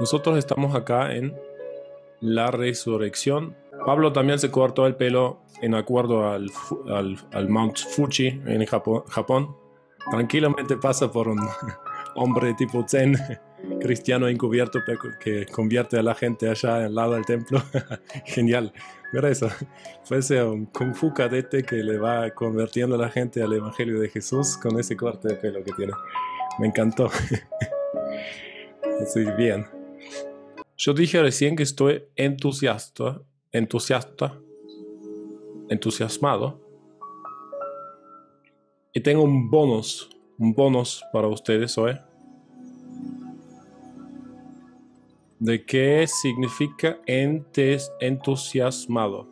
Nosotros estamos acá en la resurrección. Pablo también se cortó el pelo en acuerdo al, al, Mount Fuji en Japón, Japón. Tranquilamente pasa por un hombre tipo Zen, cristiano encubierto, que convierte a la gente allá al lado del templo. Genial. Mira eso. Fuese un kung fu cadete que le va convirtiendo a la gente al evangelio de Jesús con ese corte de pelo que tiene. Me encantó. Así, bien. Yo dije recién que estoy entusiasta, entusiasta, entusiasmado. Y tengo un bonus, un bonus para ustedes hoy. ¿De qué significa entes entusiasmado?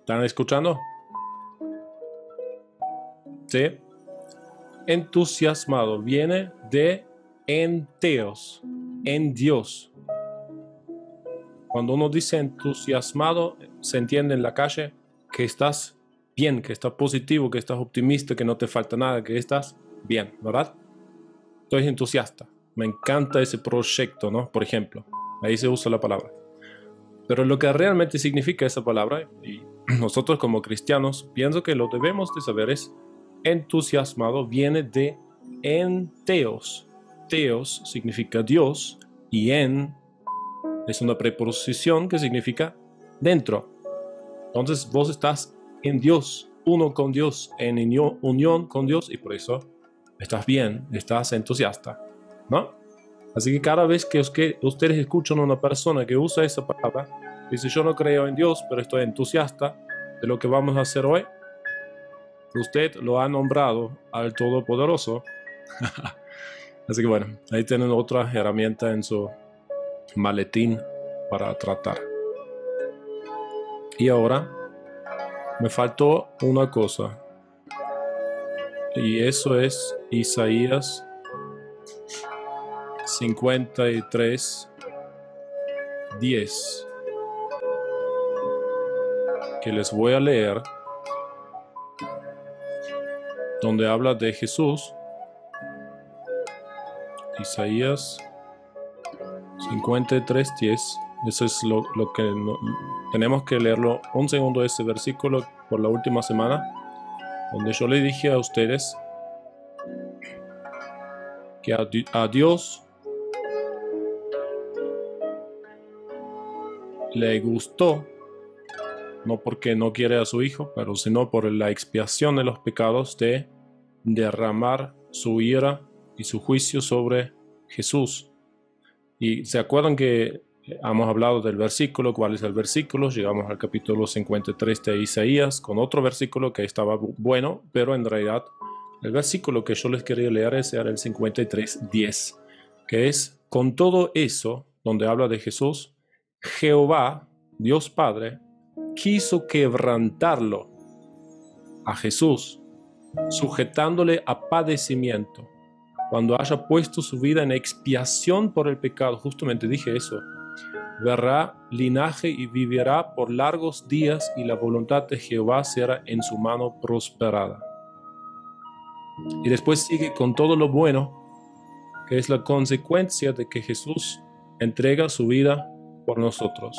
¿Están escuchando? Sí. Entusiasmado viene de en en Dios. Cuando uno dice entusiasmado, se entiende en la calle que estás bien, que estás positivo, que estás optimista, que no te falta nada, que estás bien, ¿verdad? Estoy entusiasta. Me encanta ese proyecto, ¿no? Por ejemplo. Ahí se usa la palabra. Pero lo que realmente significa esa palabra, y nosotros como cristianos, pienso que lo debemos de saber es entusiasmado, viene de enteos, Teos significa Dios y en es una preposición que significa dentro. Entonces vos estás en Dios, uno con Dios, en unión con Dios y por eso estás bien, estás entusiasta, ¿no? Así que cada vez que ustedes escuchan a una persona que usa esa palabra, dice yo no creo en Dios, pero estoy entusiasta de lo que vamos a hacer hoy, usted lo ha nombrado al Todopoderoso. Así que bueno, ahí tienen otra herramienta en su maletín para tratar. Y ahora me faltó una cosa. Y eso es Isaías 53, 10. Que les voy a leer. Donde habla de Jesús Isaías 53, Eso es lo, que tenemos que leerlo un segundo ese versículo por la última semana, donde yo le dije a ustedes que a, a Dios le gustó, no porque no quiere a su hijo, pero sino por la expiación de los pecados de derramar su ira y su juicio sobre Jesús. Y se acuerdan que hemos hablado del versículo, cuál es el versículo, llegamos al capítulo 53 de Isaías con otro versículo que estaba bueno, pero en realidad el versículo que yo les quería leer es era el 53.10, que es, con todo eso, donde habla de Jesús, Jehová, Dios Padre, quiso quebrantarlo a Jesús, sujetándole a padecimiento cuando haya puesto su vida en expiación por el pecado, justamente dije eso, verá linaje y vivirá por largos días y la voluntad de Jehová será en su mano prosperada. Y después sigue con todo lo bueno, que es la consecuencia de que Jesús entrega su vida por nosotros.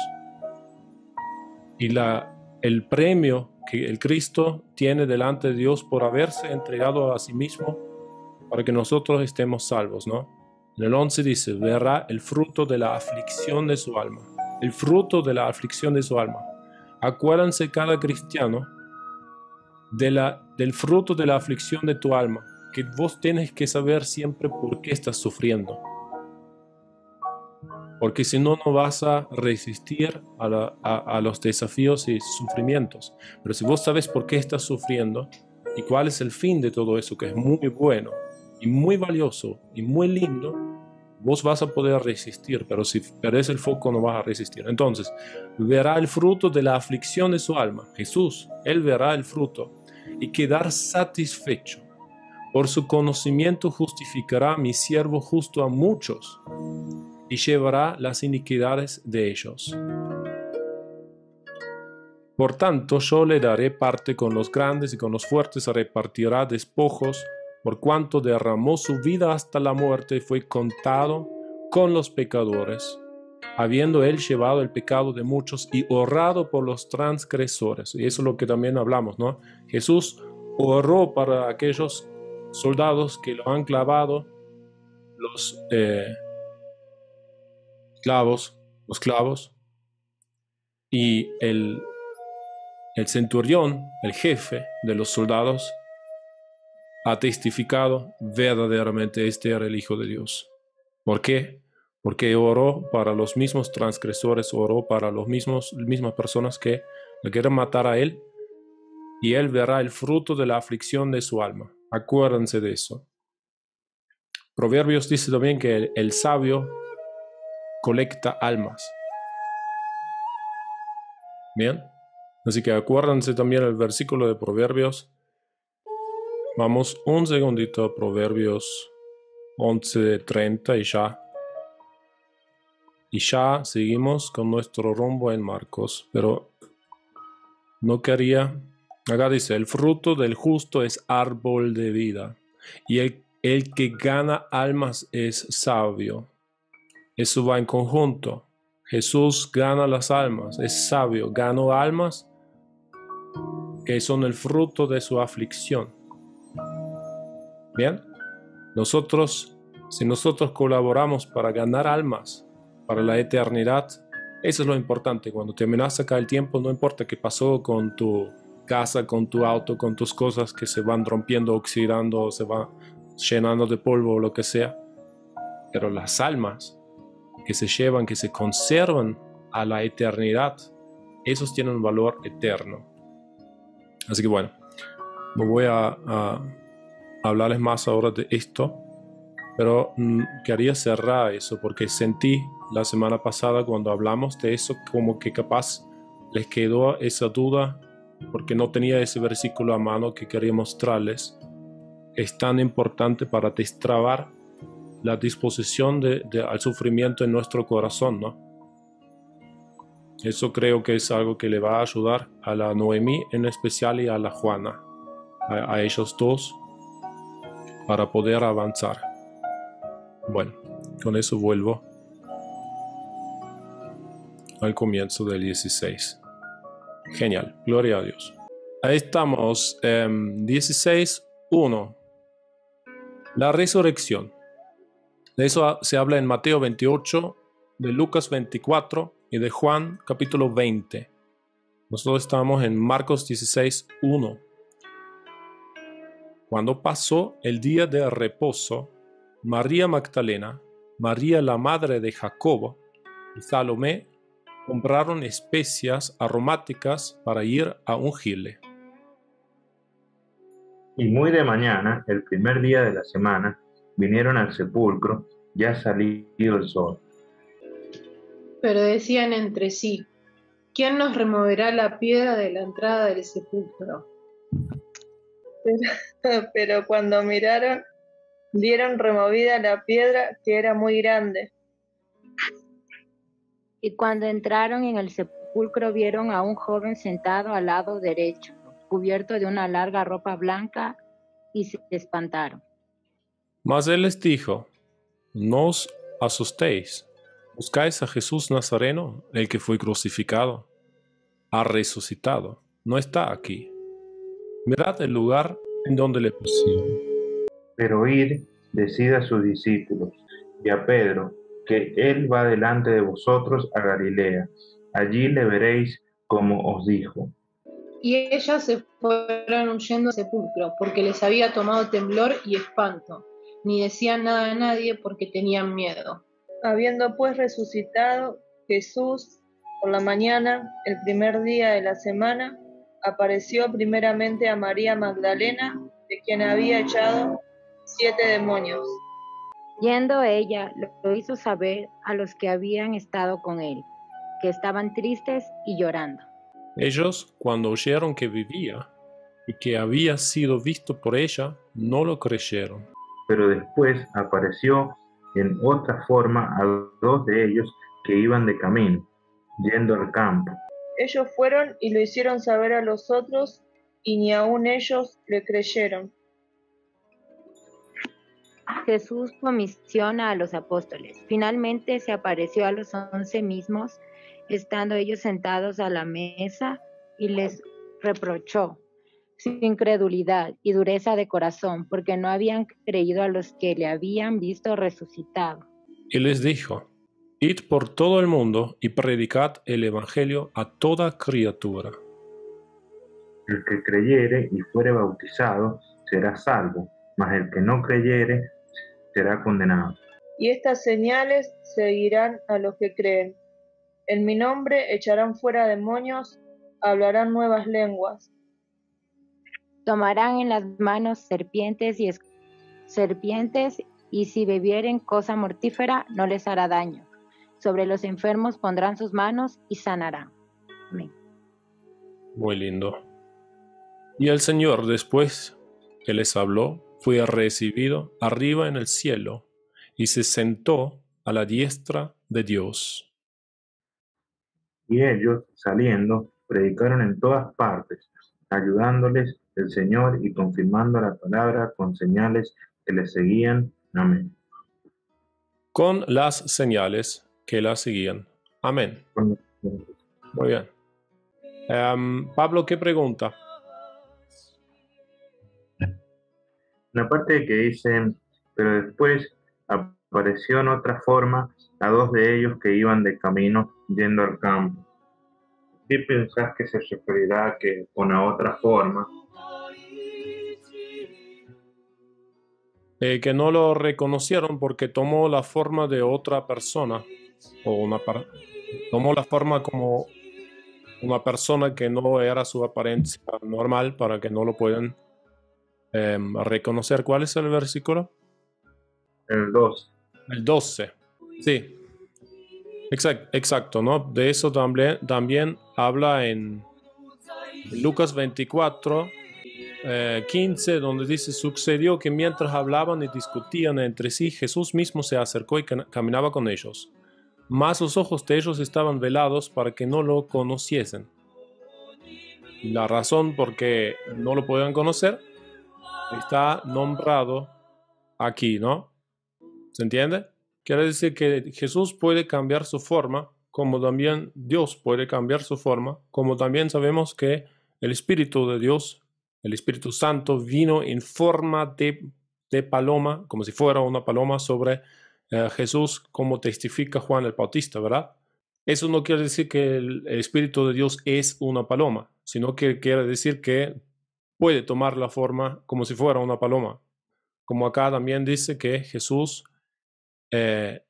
Y la, el premio que el Cristo tiene delante de Dios por haberse entregado a sí mismo para que nosotros estemos salvos, ¿no? En el 11 dice, verá el fruto de la aflicción de su alma, el fruto de la aflicción de su alma. Acuérdense cada cristiano del fruto de la aflicción de tu alma, que vos tenés que saber siempre por qué estás sufriendo. Porque si no, no vas a resistir a los desafíos y sufrimientos. Pero si vos sabes por qué estás sufriendo y cuál es el fin de todo eso, que es muy bueno, y muy valioso y muy lindo, vos vas a poder resistir, pero si perdés el foco no vas a resistir. Entonces, verá el fruto de la aflicción de su alma. Jesús, Él verá el fruto y quedar satisfecho. Por su conocimiento justificará mi siervo justo a muchos y llevará las iniquidades de ellos. Por tanto, yo le daré parte con los grandes y con los fuertes repartirá despojos por cuanto derramó su vida hasta la muerte, fue contado con los pecadores, habiendo él llevado el pecado de muchos y orado por los transgresores. Y eso es lo que también hablamos, ¿no? Jesús oró para aquellos soldados que lo han clavado, los eh, clavos, los clavos, y el centurión, el jefe de los soldados, ha testificado, verdaderamente este era el Hijo de Dios. ¿Por qué? Porque oró para los mismos transgresores, oró para las mismas personas que le quieren matar a él, y él verá el fruto de la aflicción de su alma. Acuérdense de eso. Proverbios dice también que el, el sabio colecta almas. Bien, así que acuérdense también el versículo de Proverbios Vamos un segundito a Proverbios 11:30 y ya. Y ya seguimos con nuestro rumbo en Marcos, pero no quería. Acá dice, el fruto del justo es árbol de vida, y el, que gana almas es sabio. Eso va en conjunto. Jesús gana las almas, es sabio, ganó almas que son el fruto de su aflicción. Bien, nosotros, si nosotros colaboramos para ganar almas, para la eternidad, eso es lo importante. Cuando te amenaza acá el tiempo, no importa qué pasó con tu casa, con tu auto, con tus cosas que se van rompiendo, oxidando, se van llenando de polvo o lo que sea. Pero las almas que se llevan, que se conservan a la eternidad, esos tienen un valor eterno. Así que bueno, me voy a hablarles más ahora de esto, pero mm, quería cerrar eso porque sentí la semana pasada cuando hablamos de eso como que capaz les quedó esa duda porque no tenía ese versículo a mano que quería mostrarles. Es tan importante para destrabar la disposición al sufrimiento en nuestro corazón, ¿no? Eso creo que es algo que le va a ayudar a la Noemí en especial y a la Juana, a ellos dos para poder avanzar. Bueno, con eso vuelvo al comienzo del 16. Genial, gloria a Dios. Ahí estamos, 16 em, 16.1. La resurrección. De eso se habla en Mateo 28, de Lucas 24 y de Juan capítulo 20. Nosotros estamos en Marcos 16, 1. Cuando pasó el día de reposo, María Magdalena, María la madre de Jacobo y Salomé compraron especias aromáticas para ir a ungirle. Y muy de mañana, el primer día de la semana, vinieron al sepulcro, ya salido el sol. Pero decían entre sí, ¿quién nos removerá la piedra de la entrada del sepulcro? pero, cuando miraron, vieron removida la piedra que era muy grande. Y cuando entraron en el sepulcro vieron a un joven sentado al lado derecho, cubierto de una larga ropa blanca, y se espantaron. Mas él les dijo, no os asustéis, buscáis a Jesús Nazareno, el que fue crucificado, ha resucitado, no está aquí mirad el lugar en donde le pusieron. Pero ir, decid a sus discípulos y a Pedro, que él va delante de vosotros a Galilea. Allí le veréis como os dijo. Y ellas se fueron huyendo al sepulcro, porque les había tomado temblor y espanto, ni decían nada a nadie porque tenían miedo. Habiendo pues resucitado Jesús por la mañana, el primer día de la semana, apareció primeramente a María Magdalena, de quien había echado siete demonios. Yendo ella, lo hizo saber a los que habían estado con él, que estaban tristes y llorando. Ellos, cuando oyeron que vivía y que había sido visto por ella, no lo creyeron. Pero después apareció en otra forma a dos de ellos que iban de camino, yendo al campo ellos fueron y lo hicieron saber a los otros, y ni aun ellos le creyeron. Jesús comisiona a los apóstoles. Finalmente se apareció a los once mismos, estando ellos sentados a la mesa, y les reprochó sin incredulidad y dureza de corazón, porque no habían creído a los que le habían visto resucitado. Y les dijo, Id por todo el mundo y predicad el Evangelio a toda criatura. El que creyere y fuere bautizado será salvo, mas el que no creyere será condenado. Y estas señales seguirán a los que creen. En mi nombre echarán fuera demonios, hablarán nuevas lenguas. Tomarán en las manos serpientes y serpientes, y si bebieren cosa mortífera no les hará daño sobre los enfermos pondrán sus manos y sanarán. Amén. Muy lindo. Y el Señor después que les habló fue recibido arriba en el cielo y se sentó a la diestra de Dios. Y ellos, saliendo, predicaron en todas partes, ayudándoles el Señor y confirmando la palabra con señales que les seguían. Amén. Con las señales que la seguían. Amén. Muy bien. Em, Pablo, ¿qué pregunta? La parte que dicen, pero después apareció en otra forma a dos de ellos que iban de camino yendo al campo. ¿Qué pensás que se referirá que con otra forma? Eh, que no lo reconocieron porque tomó la forma de otra persona o una tomó la forma como una persona que no era su apariencia normal para que no lo puedan em, reconocer. ¿Cuál es el versículo? El 12. El 12. Sí. exacto, ¿no? De eso también, también habla en Lucas 24, 15, eh, donde dice, sucedió que mientras hablaban y discutían entre sí, Jesús mismo se acercó y caminaba con ellos más los ojos de ellos estaban velados para que no lo conociesen. La razón por qué no lo podían conocer está nombrado aquí, ¿no? ¿Se entiende? Quiere decir que Jesús puede cambiar su forma, como también Dios puede cambiar su forma, como también sabemos que el Espíritu de Dios, el Espíritu Santo, vino en forma de, de paloma, como si fuera una paloma sobre eh, Jesús como testifica Juan el Bautista, ¿verdad? Eso no quiere decir que el Espíritu de Dios es una paloma, sino que quiere decir que puede tomar la forma como si fuera una paloma. Como acá también dice que Jesús eh,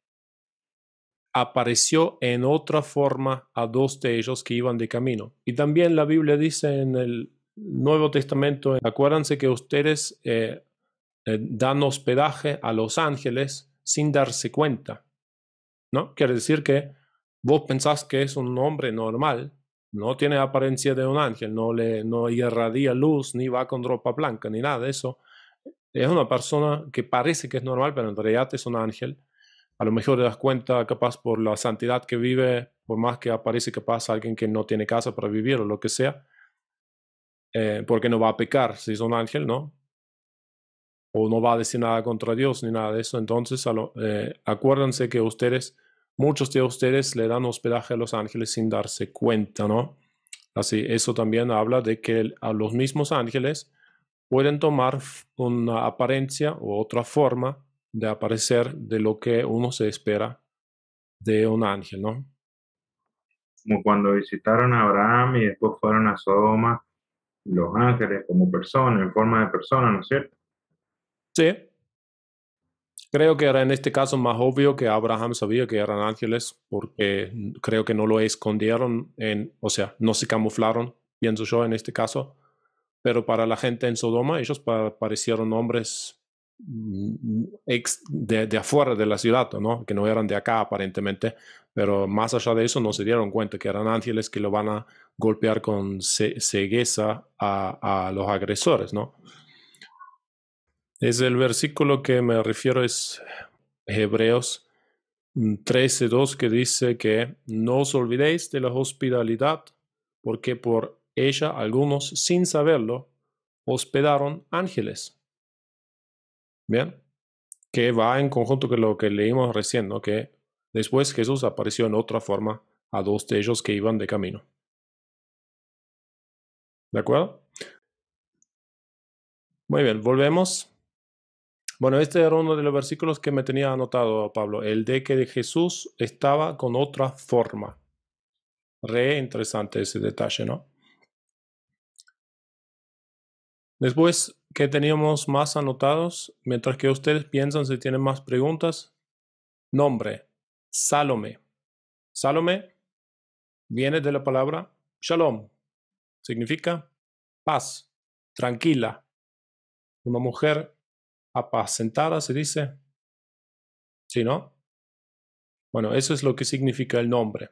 apareció en otra forma a dos de ellos que iban de camino. Y también la Biblia dice en el Nuevo Testamento, acuérdense que ustedes eh, dan hospedaje a los ángeles sin darse cuenta. ¿No? Quiere decir que vos pensás que es un hombre normal, no tiene apariencia de un ángel, no le no irradia luz, ni va con ropa blanca, ni nada de eso. Es una persona que parece que es normal, pero en realidad es un ángel. A lo mejor te das cuenta, capaz por la santidad que vive, por más que aparece capaz alguien que no tiene casa para vivir o lo que sea, eh, porque no va a pecar si es un ángel, ¿no? o no va a decir nada contra Dios ni nada de eso. Entonces, eh, acuérdense que ustedes, muchos de ustedes le dan hospedaje a los ángeles sin darse cuenta, ¿no? Así, eso también habla de que a los mismos ángeles pueden tomar una apariencia o otra forma de aparecer de lo que uno se espera de un ángel, ¿no? Como cuando visitaron a Abraham y después fueron a Sodoma, los ángeles como personas, en forma de personas, ¿no es cierto? Sí. Creo que era en este caso más obvio que Abraham sabía que eran ángeles porque creo que no lo escondieron, en, o sea, no se camuflaron, pienso yo en este caso. Pero para la gente en Sodoma, ellos parecieron hombres mm, de, de, afuera de la ciudad, ¿no? que no eran de acá aparentemente, pero más allá de eso no se dieron cuenta que eran ángeles que lo van a golpear con cegueza a, a los agresores, ¿no? Es el versículo que me refiero, es Hebreos 13.2 mm, que dice que no os olvidéis de la hospitalidad, porque por ella algunos, sin saberlo, hospedaron ángeles. Bien, que va en conjunto con lo que leímos recién, ¿no? que después Jesús apareció en otra forma a dos de ellos que iban de camino. ¿De acuerdo? Muy bien, volvemos bueno, este era uno de los versículos que me tenía anotado Pablo, el de que Jesús estaba con otra forma. Re interesante ese detalle, ¿no? Después, ¿qué teníamos más anotados? Mientras que ustedes piensan si tienen más preguntas. Nombre, Salome. Salome viene de la palabra Shalom. Significa paz, tranquila. Una mujer apacentada, se dice. ¿Sí, no? Bueno, eso es lo que significa el nombre.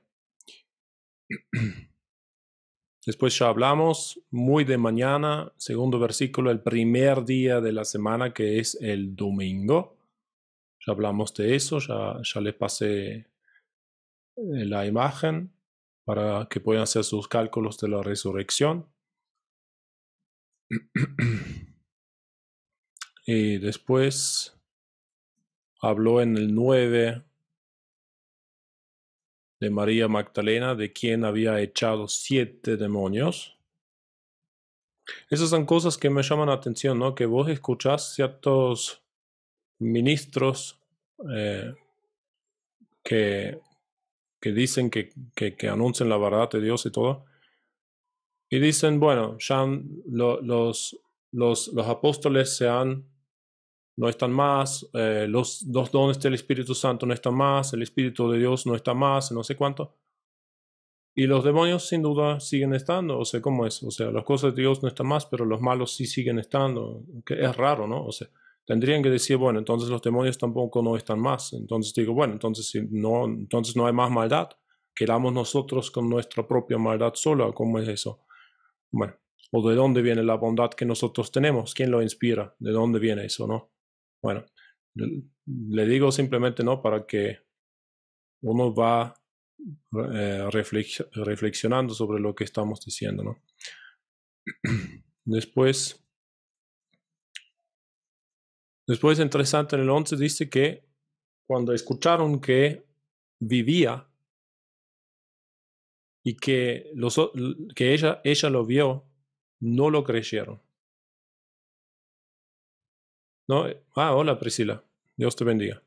Después ya hablamos muy de mañana, segundo versículo, el primer día de la semana que es el domingo. Ya hablamos de eso, ya, ya les pasé eh, la imagen para que puedan hacer sus cálculos de la resurrección. Y después habló en el 9 de María Magdalena, de quien había echado siete demonios. Esas son cosas que me llaman la atención, ¿no? Que vos escuchás ciertos ministros eh, que, que, dicen que, que, que anuncian la verdad de Dios y todo. Y dicen, bueno, ya los, los, los apóstoles se han no están más, eh, los dos dones del Espíritu Santo no están más, el Espíritu de Dios no está más, no sé cuánto. Y los demonios sin duda siguen estando, o sea, ¿cómo es? O sea, las cosas de Dios no están más, pero los malos sí siguen estando, que es raro, ¿no? O sea, tendrían que decir, bueno, entonces los demonios tampoco no están más. Entonces digo, bueno, entonces, si no, entonces no hay más maldad. Quedamos nosotros con nuestra propia maldad sola, ¿cómo es eso? Bueno, ¿o de dónde viene la bondad que nosotros tenemos? ¿Quién lo inspira? ¿De dónde viene eso, no? Bueno, le digo simplemente no para que uno va eh, reflexionando sobre lo que estamos diciendo, ¿no? Después, después interesante en el 11 dice que cuando escucharon que vivía y que, los, que ella, ella lo vio, no lo creyeron. No, ah, hola Priscila, Dios te bendiga.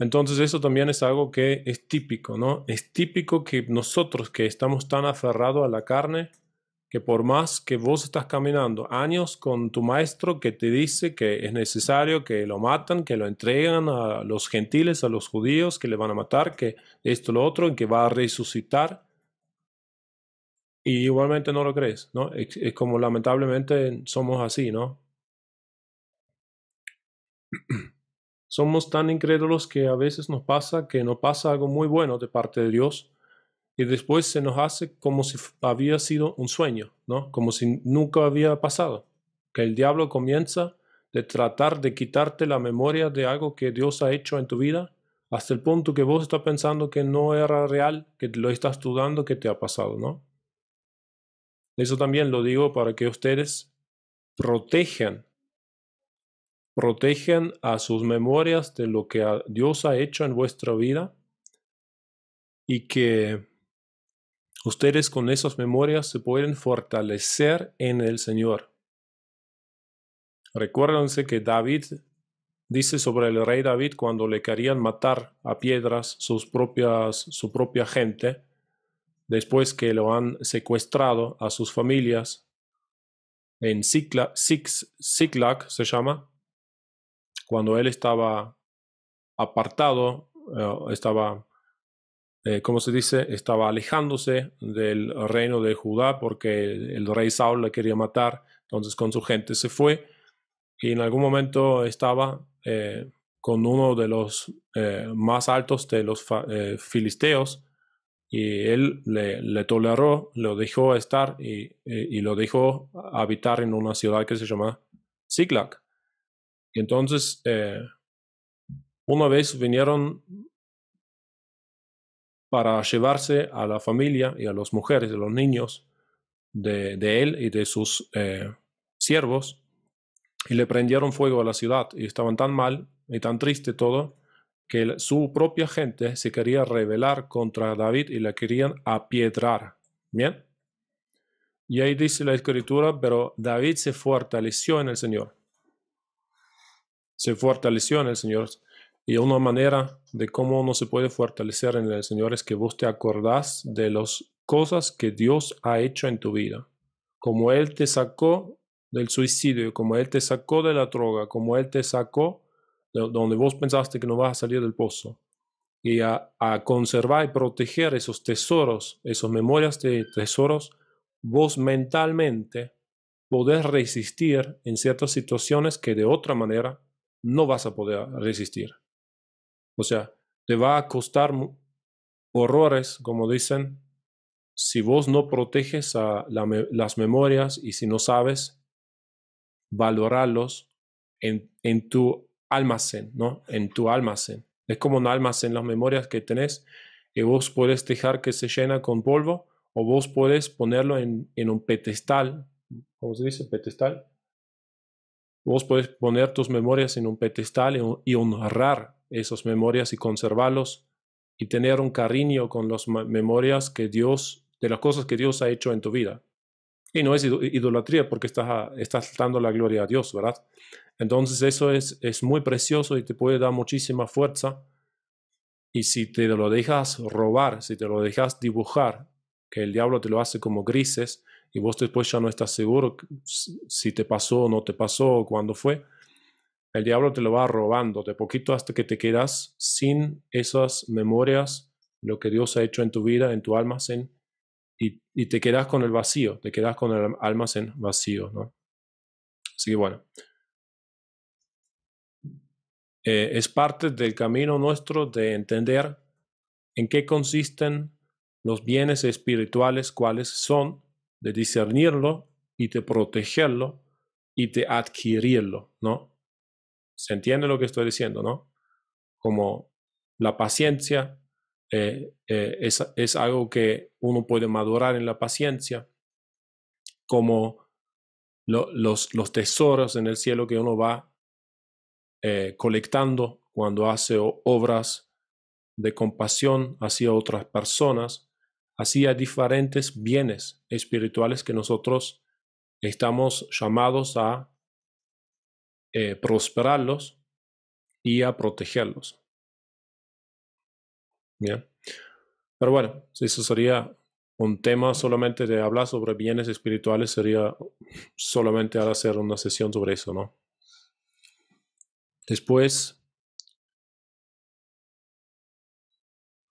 Entonces eso también es algo que es típico, ¿no? Es típico que nosotros que estamos tan aferrados a la carne, que por más que vos estás caminando años con tu maestro que te dice que es necesario que lo matan, que lo entregan a los gentiles, a los judíos, que le van a matar, que esto, lo otro, que va a resucitar, y igualmente no lo crees, ¿no? es como lamentablemente somos así, ¿no? Somos tan incrédulos que a veces nos pasa que no pasa algo muy bueno de parte de Dios y después se nos hace como si había sido un sueño, ¿no? Como si nunca había pasado. Que el diablo comienza de tratar de quitarte la memoria de algo que Dios ha hecho en tu vida hasta el punto que vos estás pensando que no era real, que lo estás dudando que te ha pasado, ¿no? Eso también lo digo para que ustedes protejan protegen a sus memorias de lo que Dios ha hecho en vuestra vida y que ustedes con esas memorias se pueden fortalecer en el Señor. Recuérdense que David dice sobre el rey David cuando le querían matar a piedras sus propias, su propia gente, después que lo han secuestrado a sus familias en siclac se llama, cuando él estaba apartado, eh, estaba, eh, ¿cómo se dice? Estaba alejándose del reino de Judá porque el rey Saúl le quería matar, entonces con su gente se fue y en algún momento estaba eh, con uno de los más altos de los filisteos y él le, toleró, lo dejó estar y, lo dejó habitar en una ciudad que se llama Ziklag. Y entonces, eh, una vez vinieron para llevarse a la familia y a las mujeres a los niños de, él y de sus eh, siervos y le prendieron fuego a la ciudad y estaban tan mal y tan triste todo que su propia gente se quería rebelar contra David y la querían apiedrar. Bien. Y ahí dice la escritura, pero David se fortaleció en el Señor se fortaleció en el Señor. Y una manera de cómo uno se puede fortalecer en el Señor es que vos te acordás de las cosas que Dios ha hecho en tu vida. Como Él te sacó del suicidio, como Él te sacó de la droga, como Él te sacó de donde vos pensaste que no vas a salir del pozo. Y a, conservar y proteger esos tesoros, esas memorias de tesoros, vos mentalmente podés resistir en ciertas situaciones que de otra manera no vas a poder resistir. O sea, te va a costar horrores, como dicen, si vos no proteges a las memorias y si no sabes valorarlos en, en, tu almacén, ¿no? En tu almacén. Es como un almacén, las memorias que tenés, y vos puedes dejar que se llena con polvo o vos puedes ponerlo en, en un pedestal, ¿cómo se dice? Pedestal, Vos puedes poner tus memorias en un pedestal y honrar esas memorias y conservarlos y tener un cariño con las memorias que Dios, de las cosas que Dios ha hecho en tu vida. Y no es idolatría porque estás, estás dando la gloria a Dios, ¿verdad? Entonces eso es, es muy precioso y te puede dar muchísima fuerza. Y si te lo dejas robar, si te lo dejas dibujar, que el diablo te lo hace como grises, y vos después ya no estás seguro si te pasó o no te pasó, cuándo fue, el diablo te lo va robando de poquito hasta que te quedas sin esas memorias, lo que Dios ha hecho en tu vida, en tu almacén, y, te quedas con el vacío, te quedas con el almacén vacío, ¿no? Así que bueno, eh, es parte del camino nuestro de entender en qué consisten los bienes espirituales, cuáles son, de discernirlo y de protegerlo y de adquirirlo, ¿no? ¿Se entiende lo que estoy diciendo, no? Como la paciencia eh, eh, es, algo que uno puede madurar en la paciencia, como los, tesoros en el cielo que uno va eh, colectando cuando hace obras de compasión hacia otras personas, hacia diferentes bienes espirituales que nosotros estamos llamados a eh, prosperarlos y a protegerlos. Bien. Pero bueno, si eso sería un tema solamente de hablar sobre bienes espirituales, sería solamente hacer una sesión sobre eso, ¿no? Después,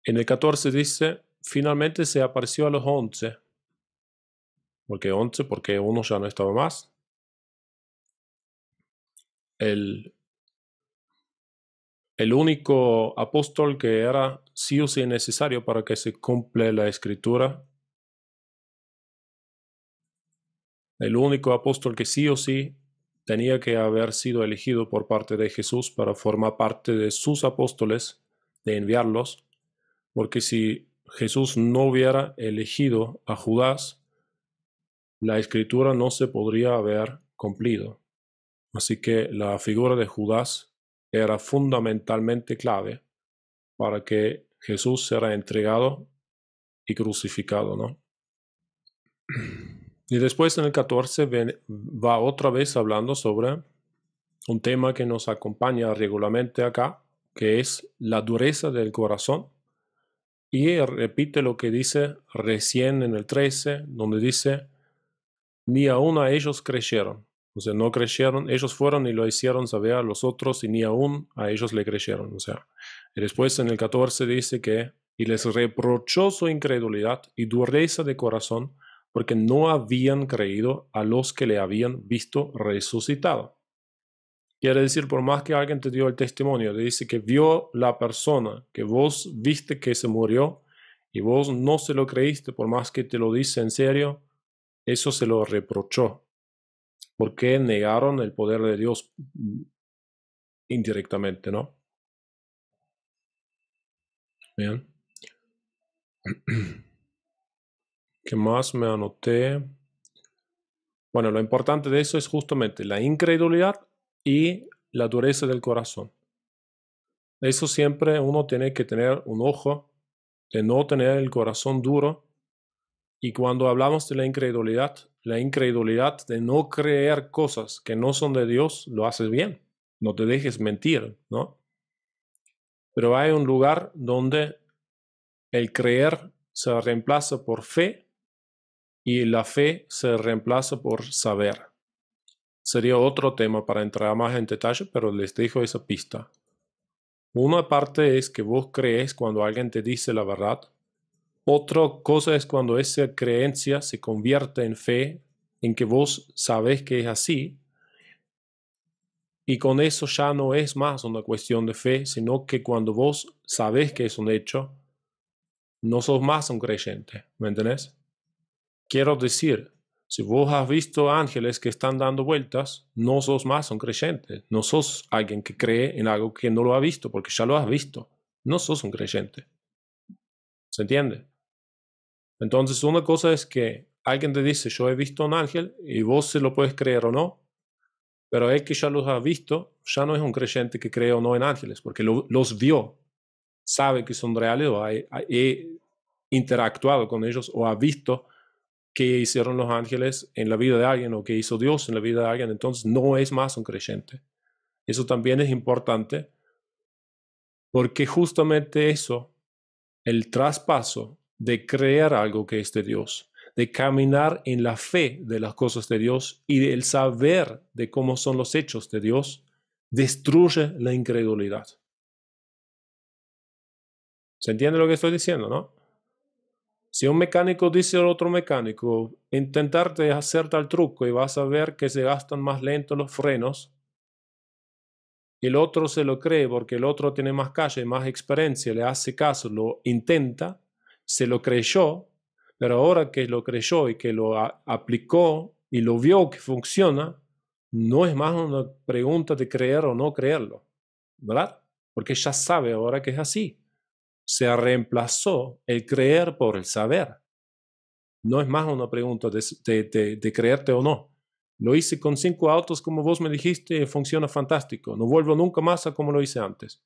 en el 14 dice, finalmente se apareció a los once. Porque once, porque uno ya no estaba más. El, el único apóstol que era sí o sí necesario para que se cumple la escritura. El único apóstol que sí o sí tenía que haber sido elegido por parte de Jesús para formar parte de sus apóstoles, de enviarlos, porque si Jesús no hubiera elegido a Judas, la escritura no se podría haber cumplido. Así que la figura de Judas era fundamentalmente clave para que Jesús sea entregado y crucificado, ¿no? Y después en el 14 va otra vez hablando sobre un tema que nos acompaña regularmente acá, que es la dureza del corazón y repite lo que dice recién en el 13, donde dice, ni aún a ellos creyeron. O sea, no creyeron, ellos fueron y lo hicieron saber a los otros y ni aún a ellos le creyeron. O sea, y después en el 14 dice que, y les reprochó su incredulidad y dureza de corazón porque no habían creído a los que le habían visto resucitado. Quiere decir, por más que alguien te dio el testimonio, te dice que vio la persona, que vos viste que se murió y vos no se lo creíste, por más que te lo dice en serio, eso se lo reprochó. Porque negaron el poder de Dios indirectamente, ¿no? Bien. ¿Qué más me anoté? Bueno, lo importante de eso es justamente la incredulidad y la dureza del corazón. Eso siempre uno tiene que tener un ojo de no tener el corazón duro. Y cuando hablamos de la incredulidad, la incredulidad de no creer cosas que no son de Dios, lo haces bien. No te dejes mentir, ¿no? Pero hay un lugar donde el creer se reemplaza por fe y la fe se reemplaza por saber sería otro tema para entrar más en detalle, pero les dejo esa pista. Una parte es que vos crees cuando alguien te dice la verdad. Otra cosa es cuando esa creencia se convierte en fe, en que vos sabes que es así. Y con eso ya no es más una cuestión de fe, sino que cuando vos sabes que es un hecho, no sos más un creyente. ¿Me entendés? Quiero decir, si vos has visto ángeles que están dando vueltas, no sos más un creyente, no sos alguien que cree en algo que no lo ha visto, porque ya lo has visto, no sos un creyente. ¿Se entiende? Entonces, una cosa es que alguien te dice, yo he visto un ángel, y vos se lo puedes creer o no, pero el que ya los ha visto, ya no es un creyente que cree o no en ángeles, porque los vio, sabe que son reales o ha, interactuado con ellos o ha visto que hicieron los ángeles en la vida de alguien o que hizo Dios en la vida de alguien, entonces no es más un creyente. Eso también es importante porque justamente eso, el traspaso de creer algo que es de Dios, de caminar en la fe de las cosas de Dios y el saber de cómo son los hechos de Dios, destruye la incredulidad. ¿Se entiende lo que estoy diciendo, no? Si un mecánico dice al otro mecánico, intentarte hacer tal truco y vas a ver que se gastan más lento los frenos, el otro se lo cree porque el otro tiene más calle, más experiencia, le hace caso, lo intenta, se lo creyó, pero ahora que lo creyó y que lo aplicó y lo vio que funciona, no es más una pregunta de creer o no creerlo, ¿verdad? Porque ya sabe ahora que es así se reemplazó el creer por el saber. No es más una pregunta de, creerte o no. Lo hice con cinco autos como vos me dijiste, funciona fantástico. No vuelvo nunca más a como lo hice antes.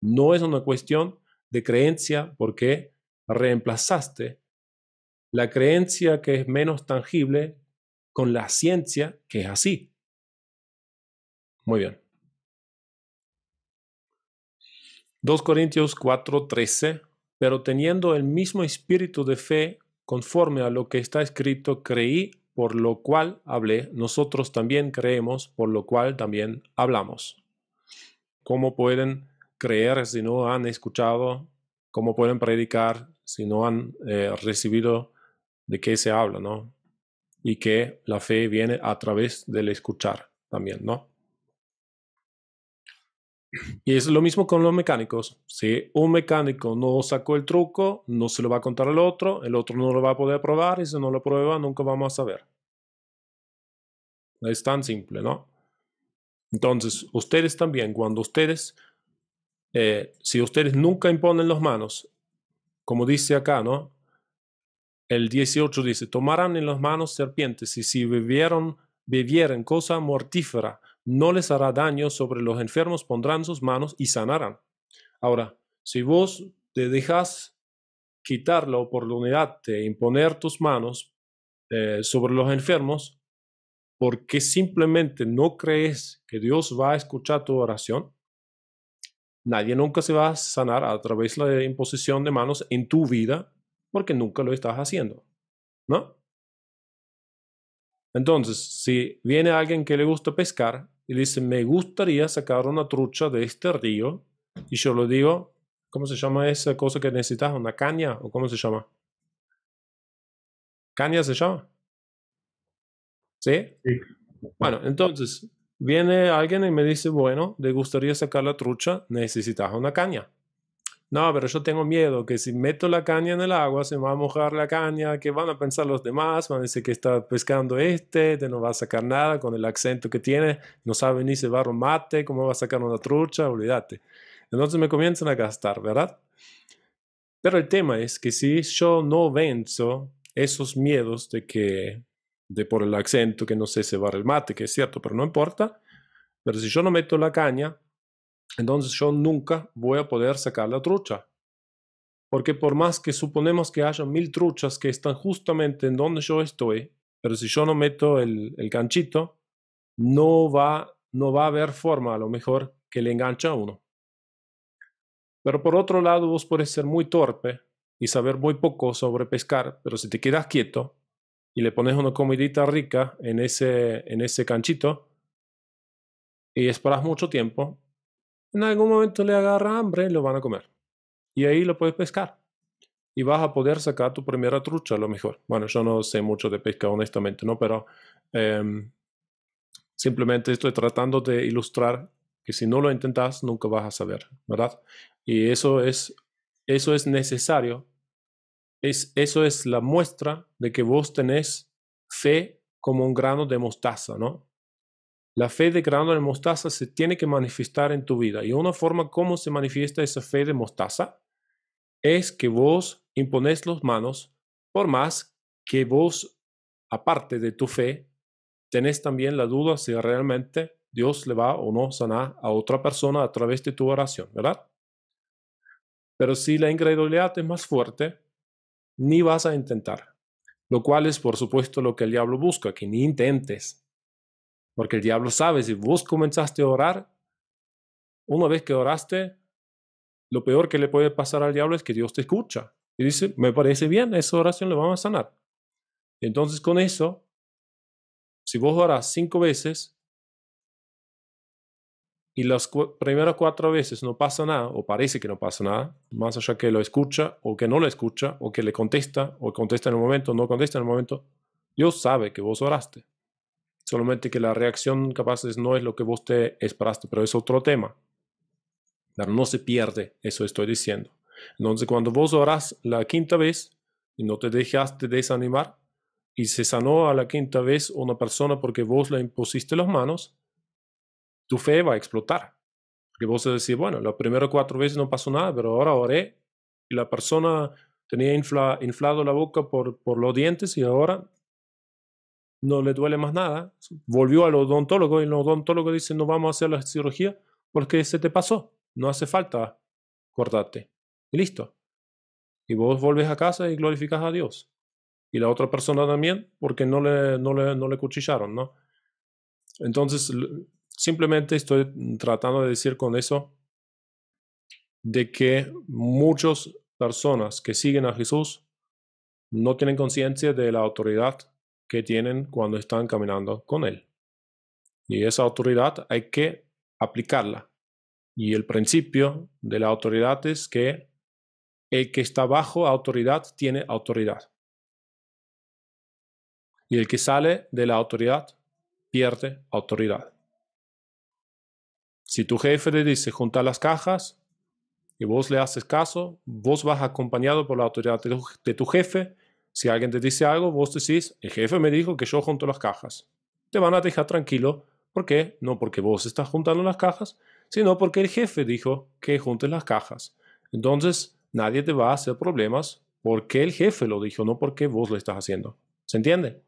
No es una cuestión de creencia porque reemplazaste la creencia que es menos tangible con la ciencia que es así. Muy bien. 2 Corintios 4:13, pero teniendo el mismo espíritu de fe, conforme a lo que está escrito, creí, por lo cual hablé, nosotros también creemos, por lo cual también hablamos. ¿Cómo pueden creer si no han escuchado? ¿Cómo pueden predicar si no han eh, recibido de qué se habla, no? Y que la fe viene a través del escuchar también, ¿no? Y es lo mismo con los mecánicos. Si un mecánico no sacó el truco, no se lo va a contar al otro, el otro no lo va a poder probar y si no lo prueba, nunca vamos a saber. Es tan simple, ¿no? Entonces, ustedes también, cuando ustedes, eh, si ustedes nunca imponen las manos, como dice acá, ¿no? El 18 dice, tomarán en las manos serpientes y si bebieron, bebieren cosa mortífera, no les hará daño, sobre los enfermos pondrán sus manos y sanarán. Ahora, si vos te dejas quitar la oportunidad de imponer tus manos eh, sobre los enfermos, porque simplemente no crees que Dios va a escuchar tu oración, nadie nunca se va a sanar a través de la imposición de manos en tu vida, porque nunca lo estás haciendo, ¿no? Entonces, si viene alguien que le gusta pescar y dice, me gustaría sacar una trucha de este río. Y yo le digo, ¿cómo se llama esa cosa que necesitas? ¿Una caña? ¿O cómo se llama? ¿Caña se llama? ¿Sí? Bueno, entonces viene alguien y me dice, bueno, le gustaría sacar la trucha, necesitas una caña no, pero yo tengo miedo que si meto la caña en el agua se me va a mojar la caña, que van a pensar los demás, van a decir que está pescando este, te no va a sacar nada con el acento que tiene, no sabe ni si va mate, cómo va a sacar una trucha, olvídate. Entonces me comienzan a gastar, ¿verdad? Pero el tema es que si yo no venzo esos miedos de que, de por el acento, que no sé si va el mate, que es cierto, pero no importa, pero si yo no meto la caña, entonces yo nunca voy a poder sacar la trucha. Porque por más que suponemos que haya mil truchas que están justamente en donde yo estoy, pero si yo no meto el, el ganchito, no va, no va a haber forma a lo mejor que le enganche a uno. Pero por otro lado, vos podés ser muy torpe y saber muy poco sobre pescar, pero si te quedas quieto y le pones una comidita rica en ese, en ese canchito y esperas mucho tiempo, en algún momento le agarra hambre, y lo van a comer. Y ahí lo puedes pescar. Y vas a poder sacar tu primera trucha, a lo mejor. Bueno, yo no sé mucho de pesca, honestamente, ¿no? Pero em, simplemente estoy tratando de ilustrar que si no lo intentas, nunca vas a saber, ¿verdad? Y eso es, eso es necesario. Es, eso es la muestra de que vos tenés fe como un grano de mostaza, ¿no? La fe de grano de mostaza se tiene que manifestar en tu vida. Y una forma como se manifiesta esa fe de mostaza es que vos impones las manos, por más que vos, aparte de tu fe, tenés también la duda si realmente Dios le va o no sanar a otra persona a través de tu oración, ¿verdad? Pero si la incredulidad es más fuerte, ni vas a intentar, lo cual es por supuesto lo que el diablo busca, que ni intentes, porque el diablo sabe, si vos comenzaste a orar, una vez que oraste, lo peor que le puede pasar al diablo es que Dios te escucha. Y dice, me parece bien, esa oración le vamos a sanar. Entonces con eso, si vos oras cinco veces y las primeras cuatro veces no pasa nada, o parece que no pasa nada, más allá que lo escucha o que no lo escucha, o que le contesta, o contesta en el momento, no contesta en el momento, Dios sabe que vos oraste solamente que la reacción capaz no es lo que vos te esperaste, pero es otro tema. Pero no se pierde, eso estoy diciendo. Entonces, cuando vos orás la quinta vez y no te dejaste desanimar, y se sanó a la quinta vez una persona porque vos le impusiste las manos, tu fe va a explotar. Porque vos decís, bueno, las primeras cuatro veces no pasó nada, pero ahora oré y la persona tenía inflado la boca por, por los dientes y ahora no le duele más nada. Volvió al odontólogo y el odontólogo dice, no vamos a hacer la cirugía porque se te pasó, no hace falta cortarte. Y listo. Y vos volvés a casa y glorificas a Dios. Y la otra persona también porque no le, le, no le cuchillaron, ¿no? Entonces, simplemente estoy tratando de decir con eso de que muchas personas que siguen a Jesús no tienen conciencia de la autoridad que tienen cuando están caminando con Él. Y esa autoridad hay que aplicarla. Y el principio de la autoridad es que el que está bajo autoridad tiene autoridad. Y el que sale de la autoridad pierde autoridad. Si tu jefe le dice junta las cajas y vos le haces caso, vos vas acompañado por la autoridad de tu jefe si alguien te dice algo, vos decís, el jefe me dijo que yo junto las cajas. Te van a dejar tranquilo. ¿Por qué? No porque vos estás juntando las cajas, sino porque el jefe dijo que juntes las cajas. Entonces, nadie te va a hacer problemas porque el jefe lo dijo, no porque vos lo estás haciendo. ¿Se entiende?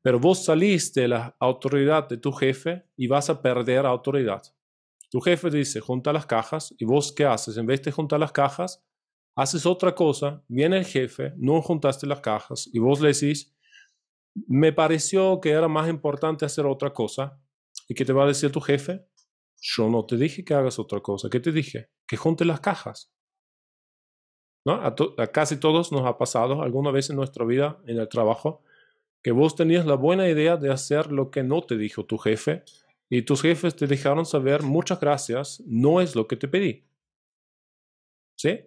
Pero vos salís de la autoridad de tu jefe y vas a perder autoridad. Tu jefe dice, junta las cajas, y vos qué haces? En vez de juntar las cajas, haces otra cosa, viene el jefe, no juntaste las cajas y vos le decís, me pareció que era más importante hacer otra cosa. ¿Y que te va a decir tu jefe? Yo no te dije que hagas otra cosa. ¿Qué te dije? Que junte las cajas. ¿No? A, a casi todos nos ha pasado alguna vez en nuestra vida, en el trabajo, que vos tenías la buena idea de hacer lo que no te dijo tu jefe y tus jefes te dejaron saber muchas gracias, no es lo que te pedí. ¿Sí?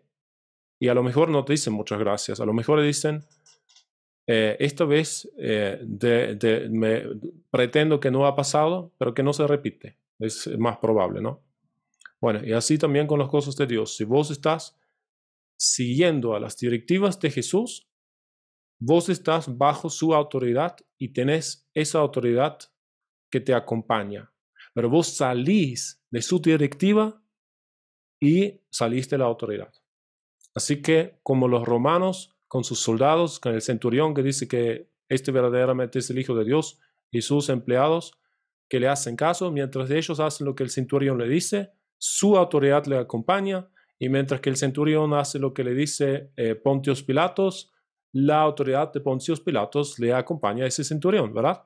Y a lo mejor no te dicen muchas gracias, a lo mejor le dicen, eh, esta vez eh, pretendo que no ha pasado, pero que no se repite. Es más probable, ¿no? Bueno, y así también con las cosas de Dios. Si vos estás siguiendo a las directivas de Jesús, vos estás bajo su autoridad y tenés esa autoridad que te acompaña. Pero vos salís de su directiva y saliste de la autoridad. Así que como los romanos con sus soldados, con el centurión que dice que este verdaderamente es el Hijo de Dios, y sus empleados que le hacen caso, mientras ellos hacen lo que el centurión le dice, su autoridad le acompaña, y mientras que el centurión hace lo que le dice eh, Pontius Pilatos, la autoridad de Pontius Pilatos le acompaña a ese centurión, ¿verdad?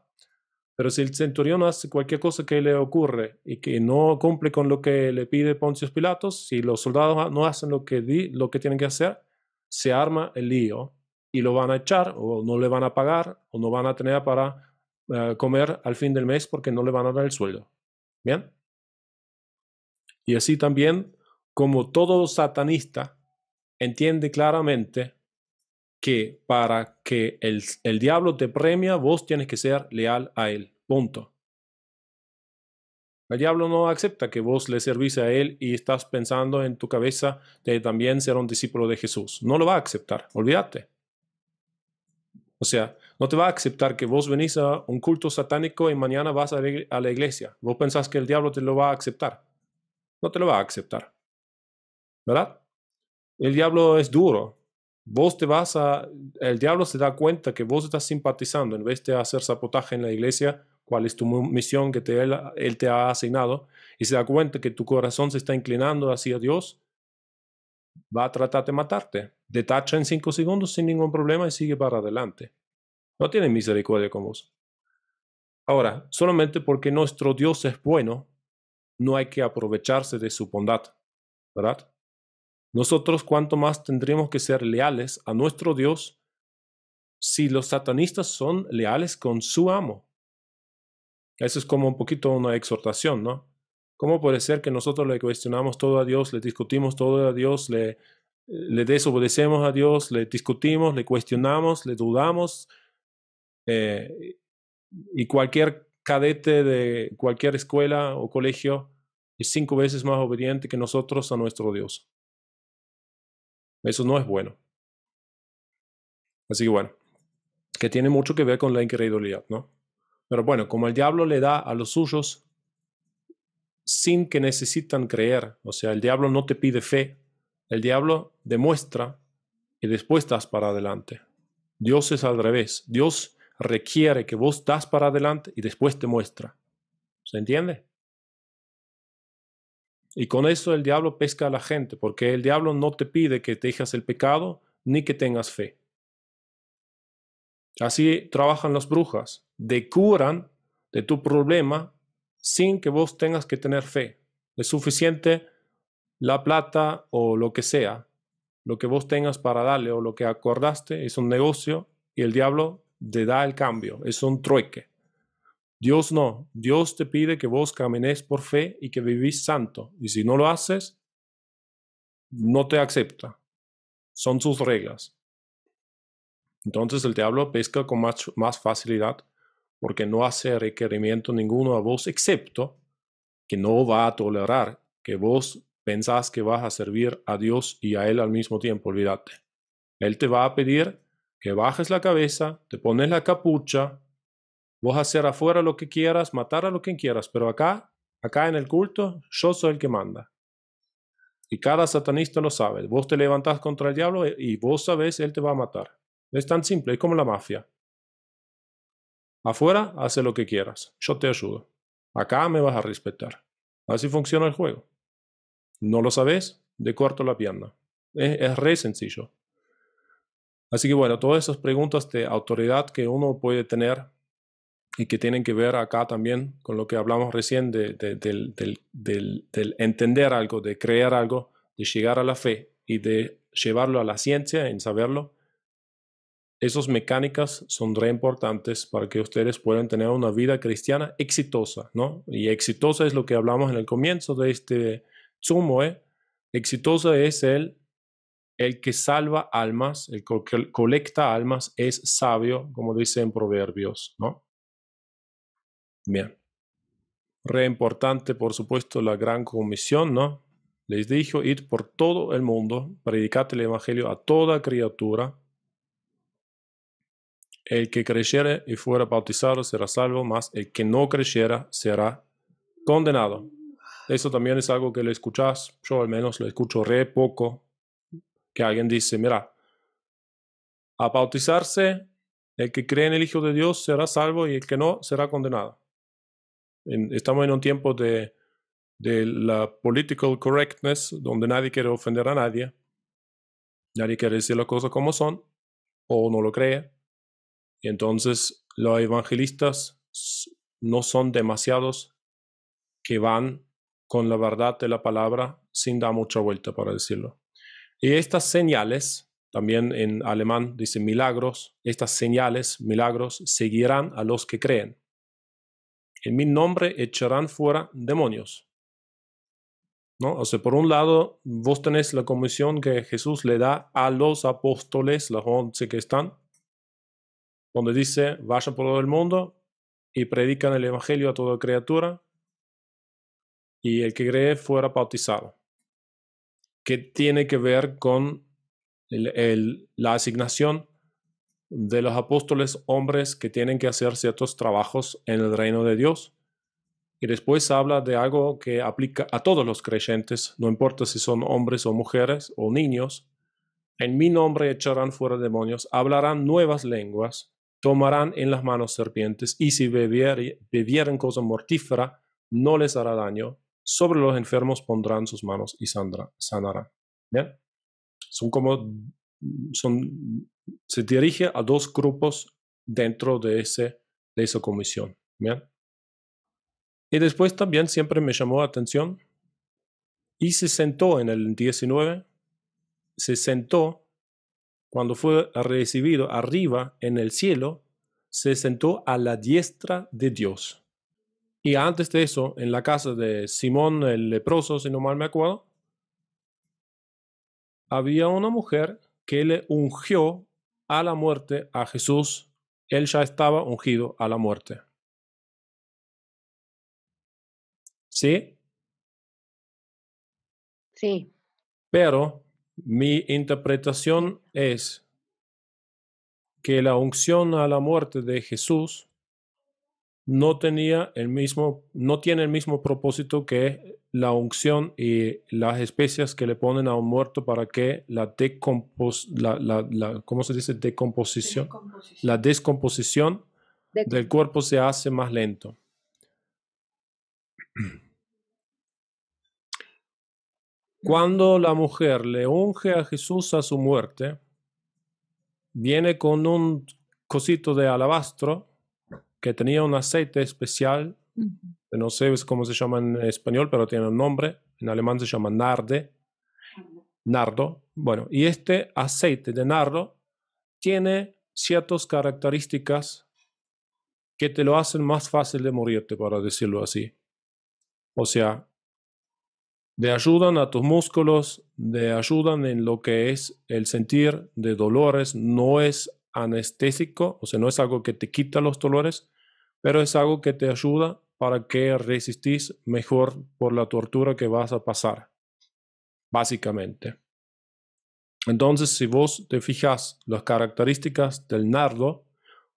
Pero si el centurión hace cualquier cosa que le ocurre y que no cumple con lo que le pide Poncio Pilatos, si los soldados no hacen lo que, lo que tienen que hacer, se arma el lío y lo van a echar o no le van a pagar o no van a tener para eh, comer al fin del mes porque no le van a dar el sueldo. ¿Bien? Y así también, como todo satanista entiende claramente que para que el, diablo te premia, vos tienes que ser leal a él. Punto. El diablo no acepta que vos le servís a él y estás pensando en tu cabeza de también ser un discípulo de Jesús. No lo va a aceptar, olvídate. O sea, no te va a aceptar que vos venís a un culto satánico y mañana vas a la iglesia. Vos pensás que el diablo te lo va a aceptar. No te lo va a aceptar. ¿Verdad? El diablo es duro, vos te vas a, el diablo se da cuenta que vos estás simpatizando en vez de hacer sabotaje en la iglesia, cuál es tu misión que él, te ha asignado, y se da cuenta que tu corazón se está inclinando hacia Dios, va a tratar de matarte. Detacha en cinco segundos sin ningún problema y sigue para adelante. No tiene misericordia con vos. Ahora, solamente porque nuestro Dios es bueno, no hay que aprovecharse de su bondad, ¿verdad? nosotros cuanto más tendremos que ser leales a nuestro Dios si los satanistas son leales con su amo. Eso es como un poquito una exhortación, ¿no? ¿Cómo puede ser que nosotros le cuestionamos todo a Dios, le discutimos todo a Dios, le, desobedecemos a Dios, le discutimos, le cuestionamos, le dudamos? Eh, y cualquier cadete de cualquier escuela o colegio es cinco veces más obediente que nosotros a nuestro Dios. Eso no es bueno. Así que bueno, que tiene mucho que ver con la incredulidad, ¿no? Pero bueno, como el diablo le da a los suyos sin que necesitan creer, o sea, el diablo no te pide fe, el diablo demuestra y después das para adelante. Dios es al revés, Dios requiere que vos das para adelante y después te muestra. ¿Se entiende? Y con eso el diablo pesca a la gente, porque el diablo no te pide que te dejes el pecado ni que tengas fe. Así trabajan las brujas, te curan de tu problema sin que vos tengas que tener fe. Es suficiente la plata o lo que sea, lo que vos tengas para darle o lo que acordaste, es un negocio y el diablo te da el cambio, es un trueque. Dios no. Dios te pide que vos camines por fe y que vivís santo. Y si no lo haces, no te acepta. Son sus reglas. Entonces el diablo pesca con más, más facilidad porque no hace requerimiento ninguno a vos, excepto que no va a tolerar que vos pensás que vas a servir a Dios y a Él al mismo tiempo. Olvídate. Él te va a pedir que bajes la cabeza, te pones la capucha, Vos hacer afuera lo que quieras, matar a lo que quieras, pero acá, acá en el culto, yo soy el que manda. Y cada satanista lo sabe. Vos te levantás contra el diablo eh, y vos sabés, él te va a matar. Es tan simple, es como la mafia. Afuera, hace lo que quieras. Yo te ayudo. Acá me vas a respetar. Así funciona el juego. ¿No lo sabes? De corto la pierna. Es, es re sencillo. Así que bueno, todas esas preguntas de autoridad que uno puede tener y que tienen que ver acá también con lo que hablamos recién de, del, del, del, del, entender algo, de creer algo, de llegar a la fe y de llevarlo a la ciencia en saberlo. Esas mecánicas son re importantes para que ustedes puedan tener una vida cristiana exitosa, ¿no? Y exitosa es lo que hablamos en el comienzo de este sumo, ¿eh? Exitosa es el el que salva almas, el que colecta almas, es sabio, como dice en Proverbios, ¿no? Bien. Re importante, por supuesto, la gran comisión, ¿no? Les dijo, id por todo el mundo, predicate el Evangelio a toda criatura. El que creyere y fuera bautizado será salvo, más el que no creyera será condenado. Eso también es algo que le escuchas, yo al menos lo escucho re poco, que alguien dice, mira, a bautizarse, el que cree en el Hijo de Dios será salvo y el que no será condenado estamos en un tiempo de, de la political correctness, donde nadie quiere ofender a nadie, nadie quiere decir las cosas como son o no lo cree. Y entonces los evangelistas no son demasiados que van con la verdad de la palabra sin dar mucha vuelta, para decirlo. Y estas señales, también en alemán dice milagros, estas señales, milagros, seguirán a los que creen en mi nombre echarán fuera demonios. ¿No? O sea, por un lado, vos tenés la comisión que Jesús le da a los apóstoles, los once que están, donde dice, vayan por todo el mundo y predican el Evangelio a toda criatura, y el que cree fuera bautizado. ¿Qué tiene que ver con la asignación de los apóstoles hombres que tienen que hacer ciertos trabajos en el reino de Dios. Y después habla de algo que aplica a todos los creyentes, no importa si son hombres o mujeres o niños. En mi nombre echarán fuera demonios, hablarán nuevas lenguas, tomarán en las manos serpientes y si bebieran bebieren cosa mortífera, no les hará daño. Sobre los enfermos pondrán sus manos y sanarán. ¿Bien? Son como son se dirige a dos grupos dentro de, ese, de esa comisión. Y después también siempre me llamó la atención y se sentó en el 19, se sentó cuando fue recibido arriba en el cielo, se sentó a la diestra de Dios. Y antes de eso, en la casa de Simón el leproso, si no mal me acuerdo, había una mujer que le ungió a la muerte a Jesús, él ya estaba ungido a la muerte. ¿Sí? Sí. Pero mi interpretación es que la unción a la muerte de Jesús no tenía el mismo, no tiene el mismo propósito que la unción y las especias que le ponen a un muerto para que la, decompos la, la, ¿cómo se dice? descomposición. La descomposición del cuerpo se hace más lento. Mm. Cuando la mujer le unge a Jesús a su muerte, viene con un cosito de alabastro que tenía un aceite especial este, no sé cómo se llama en español, pero tiene un nombre, en alemán se llama narde, nardo. Bueno, y este aceite de nardo tiene ciertas características que te lo hacen más fácil de morirte, para decirlo así. O sea, te ayudan a tus músculos, te ayudan en lo que es el sentir de dolores, no es anestésico, o sea, no es algo que te quita los dolores, pero es algo que te ayuda para que resistís mejor por la tortura que vas a pasar, básicamente. Entonces, si vos te fijas las características del nardo,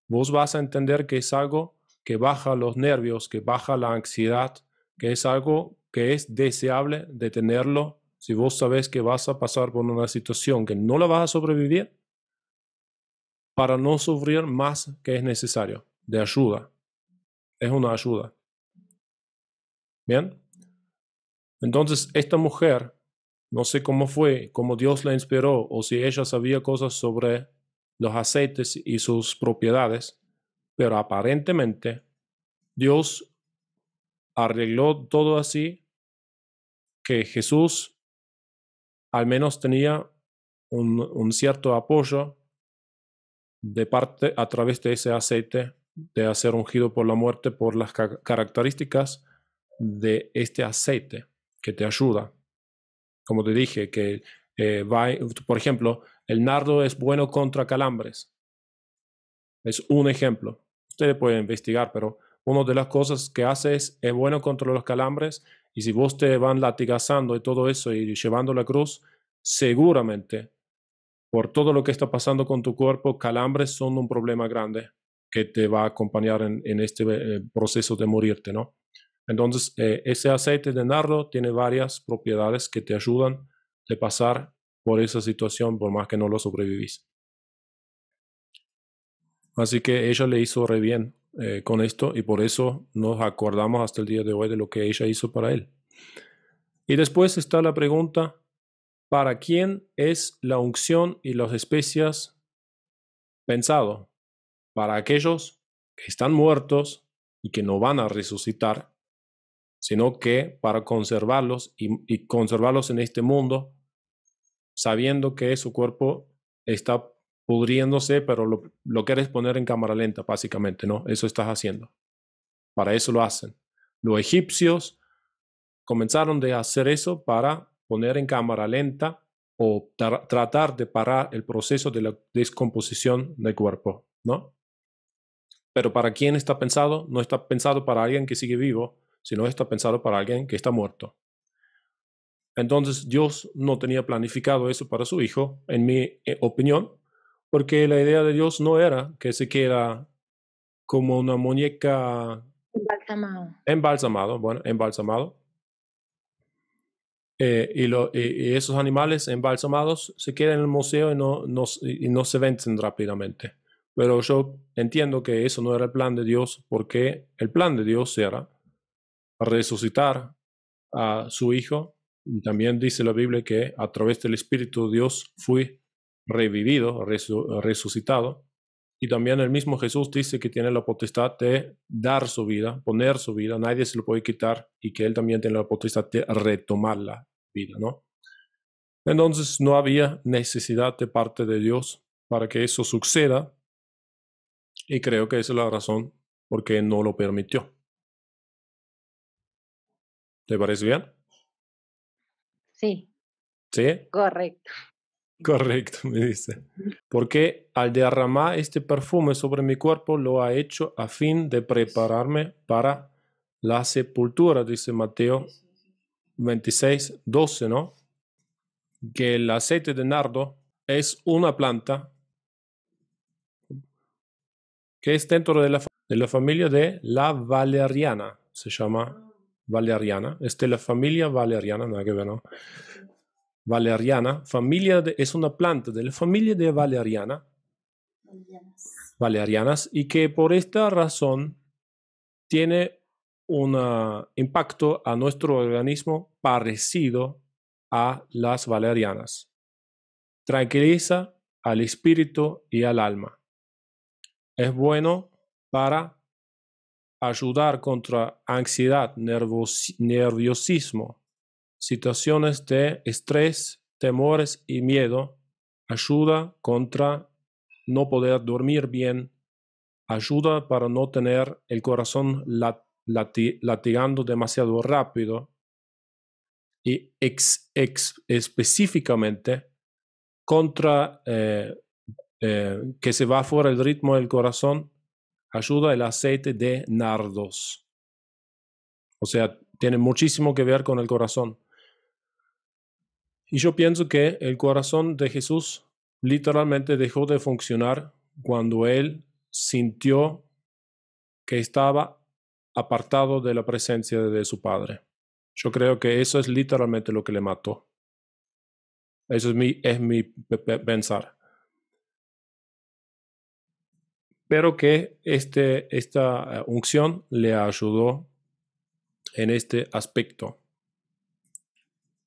vos vas a entender que es algo que baja los nervios, que baja la ansiedad, que es algo que es deseable de tenerlo si vos sabés que vas a pasar por una situación que no la vas a sobrevivir para no sufrir más que es necesario, de ayuda. Es una ayuda. ¿Bien? Entonces, esta mujer, no sé cómo fue, cómo Dios la inspiró, o si ella sabía cosas sobre los aceites y sus propiedades, pero aparentemente Dios arregló todo así que Jesús al menos tenía un, cierto apoyo de parte a través de ese aceite de ser ungido por la muerte por las características de este aceite que te ayuda. Como te dije, que eh, va, por ejemplo, el nardo es bueno contra calambres. Es un ejemplo. Ustedes pueden investigar, pero una de las cosas que hace es, es bueno contra los calambres y si vos te van latigazando y todo eso y llevando la cruz, seguramente por todo lo que está pasando con tu cuerpo, calambres son un problema grande que te va a acompañar en, este eh, proceso de morirte, ¿no? Entonces, eh, ese aceite de nardo tiene varias propiedades que te ayudan de pasar por esa situación, por más que no lo sobrevivís. Así que ella le hizo re bien eh, con esto y por eso nos acordamos hasta el día de hoy de lo que ella hizo para él. Y después está la pregunta, ¿para quién es la unción y las especias pensado? Para aquellos que están muertos y que no van a resucitar sino que para conservarlos y, y conservarlos en este mundo, sabiendo que su cuerpo está pudriéndose, pero lo, lo quieres poner en cámara lenta, básicamente, ¿no? Eso estás haciendo. Para eso lo hacen. Los egipcios comenzaron de hacer eso para poner en cámara lenta o tratar de parar el proceso de la descomposición del cuerpo, ¿no? Pero para quién está pensado? No está pensado para alguien que sigue vivo, sino está pensado para alguien que está muerto. Entonces Dios no tenía planificado eso para su hijo, en mi eh, opinión, porque la idea de Dios no era que se quiera como una muñeca embalsamado, embalsamado bueno, embalsamado. Eh, y, lo, esos animales embalsamados se quedan en el museo y no, no, y no se vencen rápidamente. Pero yo entiendo que eso no era el plan de Dios, porque el plan de Dios era resucitar a su Hijo. Y también dice la Biblia que a través del Espíritu Dios fui revivido, resucitado. Y también el mismo Jesús dice que tiene la potestad de dar su vida, poner su vida, nadie se lo puede quitar y que él también tiene la potestad de retomar la vida, ¿no? Entonces no había necesidad de parte de Dios para que eso suceda y creo que esa es la razón por qué no lo permitió. ¿Te parece bien? Sí. ¿Sí? Correcto. Correcto, me dice. Porque al derramar este perfume sobre mi cuerpo lo ha hecho a fin de prepararme para la sepultura, dice Mateo 26, 12, ¿no? Que el aceite de nardo es una planta que es dentro de la, de la familia de la valeriana, se llama valeriana, es de la familia valeriana, nada que ver, ¿no? Valeriana, familia es una planta de la familia de valeriana, valerianas, y que por esta razón tiene un ah, impacto a nuestro organismo parecido a las valerianas. Tranquiliza al espíritu y al alma. Es bueno para ayudar contra ansiedad, nerviosismo, situaciones de estrés, temores y miedo, ayuda contra no poder dormir bien, ayuda para no tener el corazón latigando demasiado rápido y específicamente contra eh, eh, que se va fuera el ritmo del corazón ayuda el aceite de nardos. O sea, tiene muchísimo que ver con el corazón. Y yo pienso que el corazón de Jesús literalmente dejó de funcionar cuando él sintió que estaba apartado de la presencia de su Padre. Yo creo que eso es literalmente lo que le mató. Eso es mi, es mi pensar. pero que este, esta eh, unción le ayudó en este aspecto.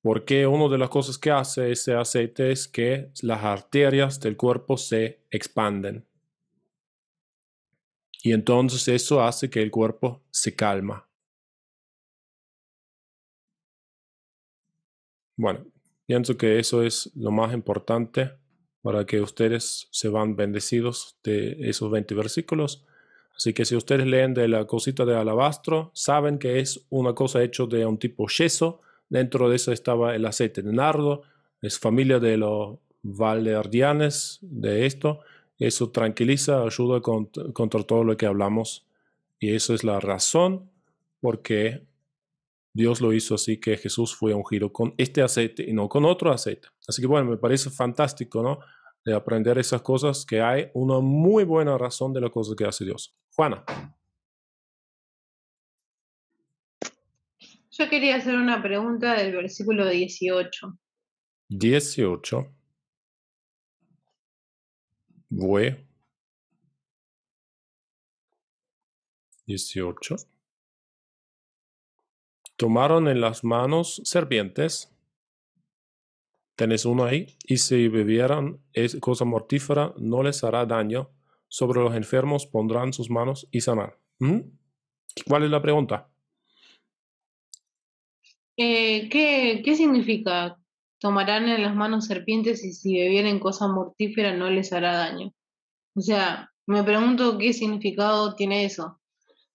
Porque una de las cosas que hace ese aceite es que las arterias del cuerpo se expanden. Y entonces eso hace que el cuerpo se calma. Bueno, pienso que eso es lo más importante para que ustedes se van bendecidos de esos 20 versículos. Así que si ustedes leen de la cosita de alabastro, saben que es una cosa hecha de un tipo yeso. Dentro de eso estaba el aceite de nardo. Es familia de los valerdianes de esto. Eso tranquiliza, ayuda contra, todo lo que hablamos. Y eso es la razón por qué Dios lo hizo así que Jesús fue ungido con este aceite y no con otro aceite. Así que bueno, me parece fantástico, ¿no? De aprender esas cosas, que hay una muy buena razón de las cosas que hace Dios. Juana. Yo quería hacer una pregunta del versículo 18. 18. Voy. 18. Tomaron en las manos serpientes Tenés uno ahí, y si bebieran es cosa mortífera, no les hará daño. Sobre los enfermos pondrán sus manos y sanar. ¿Mm? ¿Cuál es la pregunta? Eh, ¿qué, ¿Qué significa? Tomarán en las manos serpientes y si bebieran cosa mortífera no les hará daño. O sea, me pregunto qué significado tiene eso.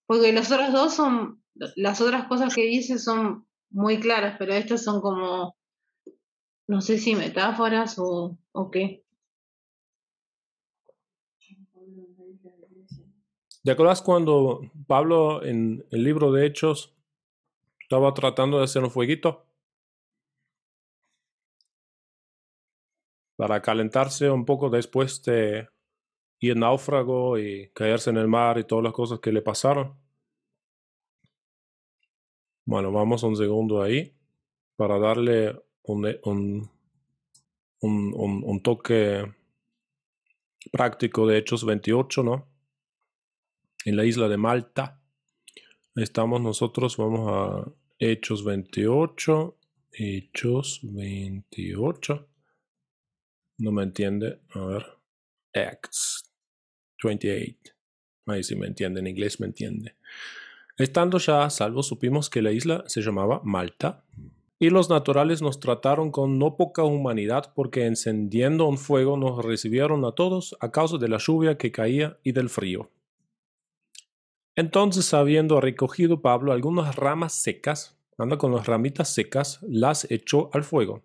Porque las otras dos son, las otras cosas que dice son muy claras, pero estas son como no sé si metáforas o, o qué. ¿Te acuerdas cuando Pablo en el libro de Hechos estaba tratando de hacer un fueguito? Para calentarse un poco después de ir náufrago y caerse en el mar y todas las cosas que le pasaron. Bueno, vamos un segundo ahí para darle eh, un, toque práctico de Hechos 28, ¿no? En la isla de Malta. Estamos nosotros, vamos a Hechos 28, Hechos 28. No me entiende. A ver. Acts 28. Ahí sí me entiende, en inglés me entiende. Estando ya a salvo, supimos que la isla se llamaba Malta y los naturales nos trataron con no poca humanidad porque encendiendo un fuego nos recibieron a todos a causa de la lluvia que caía y del frío. Entonces, habiendo recogido Pablo algunas ramas secas, anda con las ramitas secas, las echó al fuego.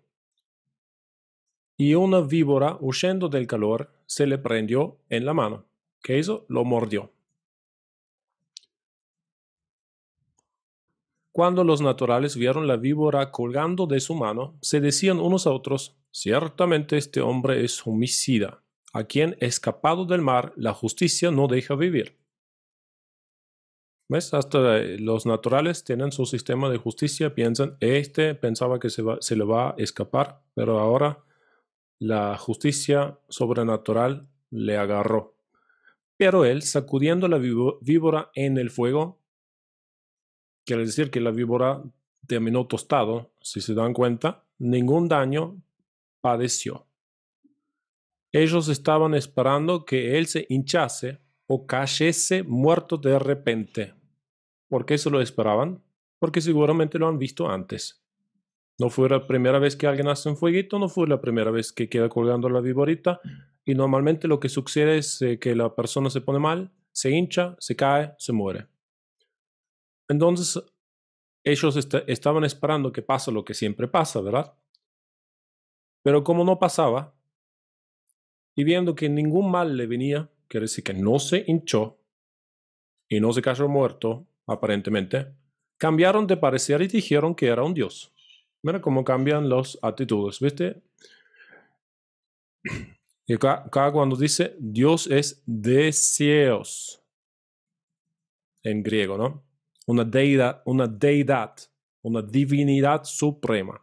Y una víbora, huyendo del calor, se le prendió en la mano. ¿Qué hizo? Lo mordió. Cuando los naturales vieron la víbora colgando de su mano, se decían unos a otros, ciertamente este hombre es homicida, a quien escapado del mar la justicia no deja vivir. ¿Ves? Hasta eh, los naturales tienen su sistema de justicia, piensan, este pensaba que se, se le va a escapar, pero ahora la justicia sobrenatural le agarró. Pero él, sacudiendo la víbora en el fuego, Quiere decir que la víbora terminó tostado, si se dan cuenta, ningún daño padeció. Ellos estaban esperando que él se hinchase o cayese muerto de repente. ¿Por qué se lo esperaban? Porque seguramente lo han visto antes. No fue la primera vez que alguien hace un fueguito, no fue la primera vez que queda colgando la víborita Y normalmente lo que sucede es eh, que la persona se pone mal, se hincha, se cae, se muere. Entonces, ellos estaban esperando que pase lo que siempre pasa, ¿verdad? Pero como no pasaba, y viendo que ningún mal le venía, quiere decir que no se hinchó y no se cayó muerto, aparentemente, cambiaron de parecer y dijeron que era un dios. Mira cómo cambian las actitudes, ¿viste? Y acá, cuando dice Dios es deseos en griego, ¿no? una deidad, una divinidad suprema.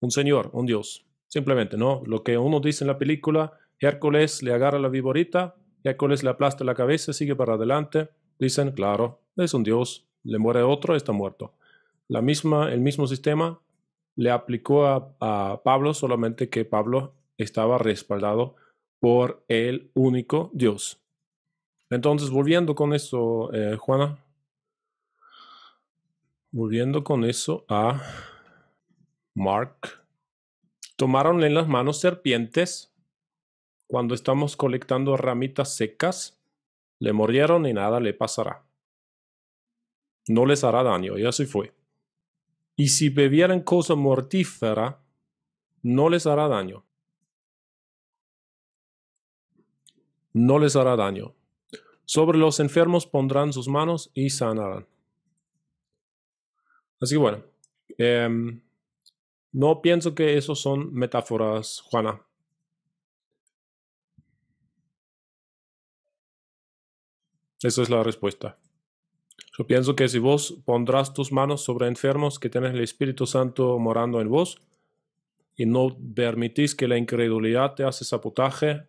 Un señor, un dios. Simplemente, ¿no? Lo que uno dice en la película, Hércules le agarra la viborita, Hércules le aplasta la cabeza, sigue para adelante. Dicen, claro, es un dios, le muere otro, está muerto. La misma, el mismo sistema le aplicó a, Pablo, solamente que Pablo estaba respaldado por el único Dios. Entonces, volviendo con eso, eh, Juana, volviendo con eso a Mark, Tomaron en las manos serpientes cuando estamos colectando ramitas secas, le mordieron y nada le pasará. No les hará daño, y así fue. Y si bebieran cosa mortífera, no les hará daño. No les hará daño. Sobre los enfermos pondrán sus manos y sanarán. Así que bueno, em, no pienso que eso son metáforas, Juana. Esa es la respuesta. Yo pienso que si vos pondrás tus manos sobre enfermos que tenés el Espíritu Santo morando en vos y no permitís que la incredulidad te hace sabotaje,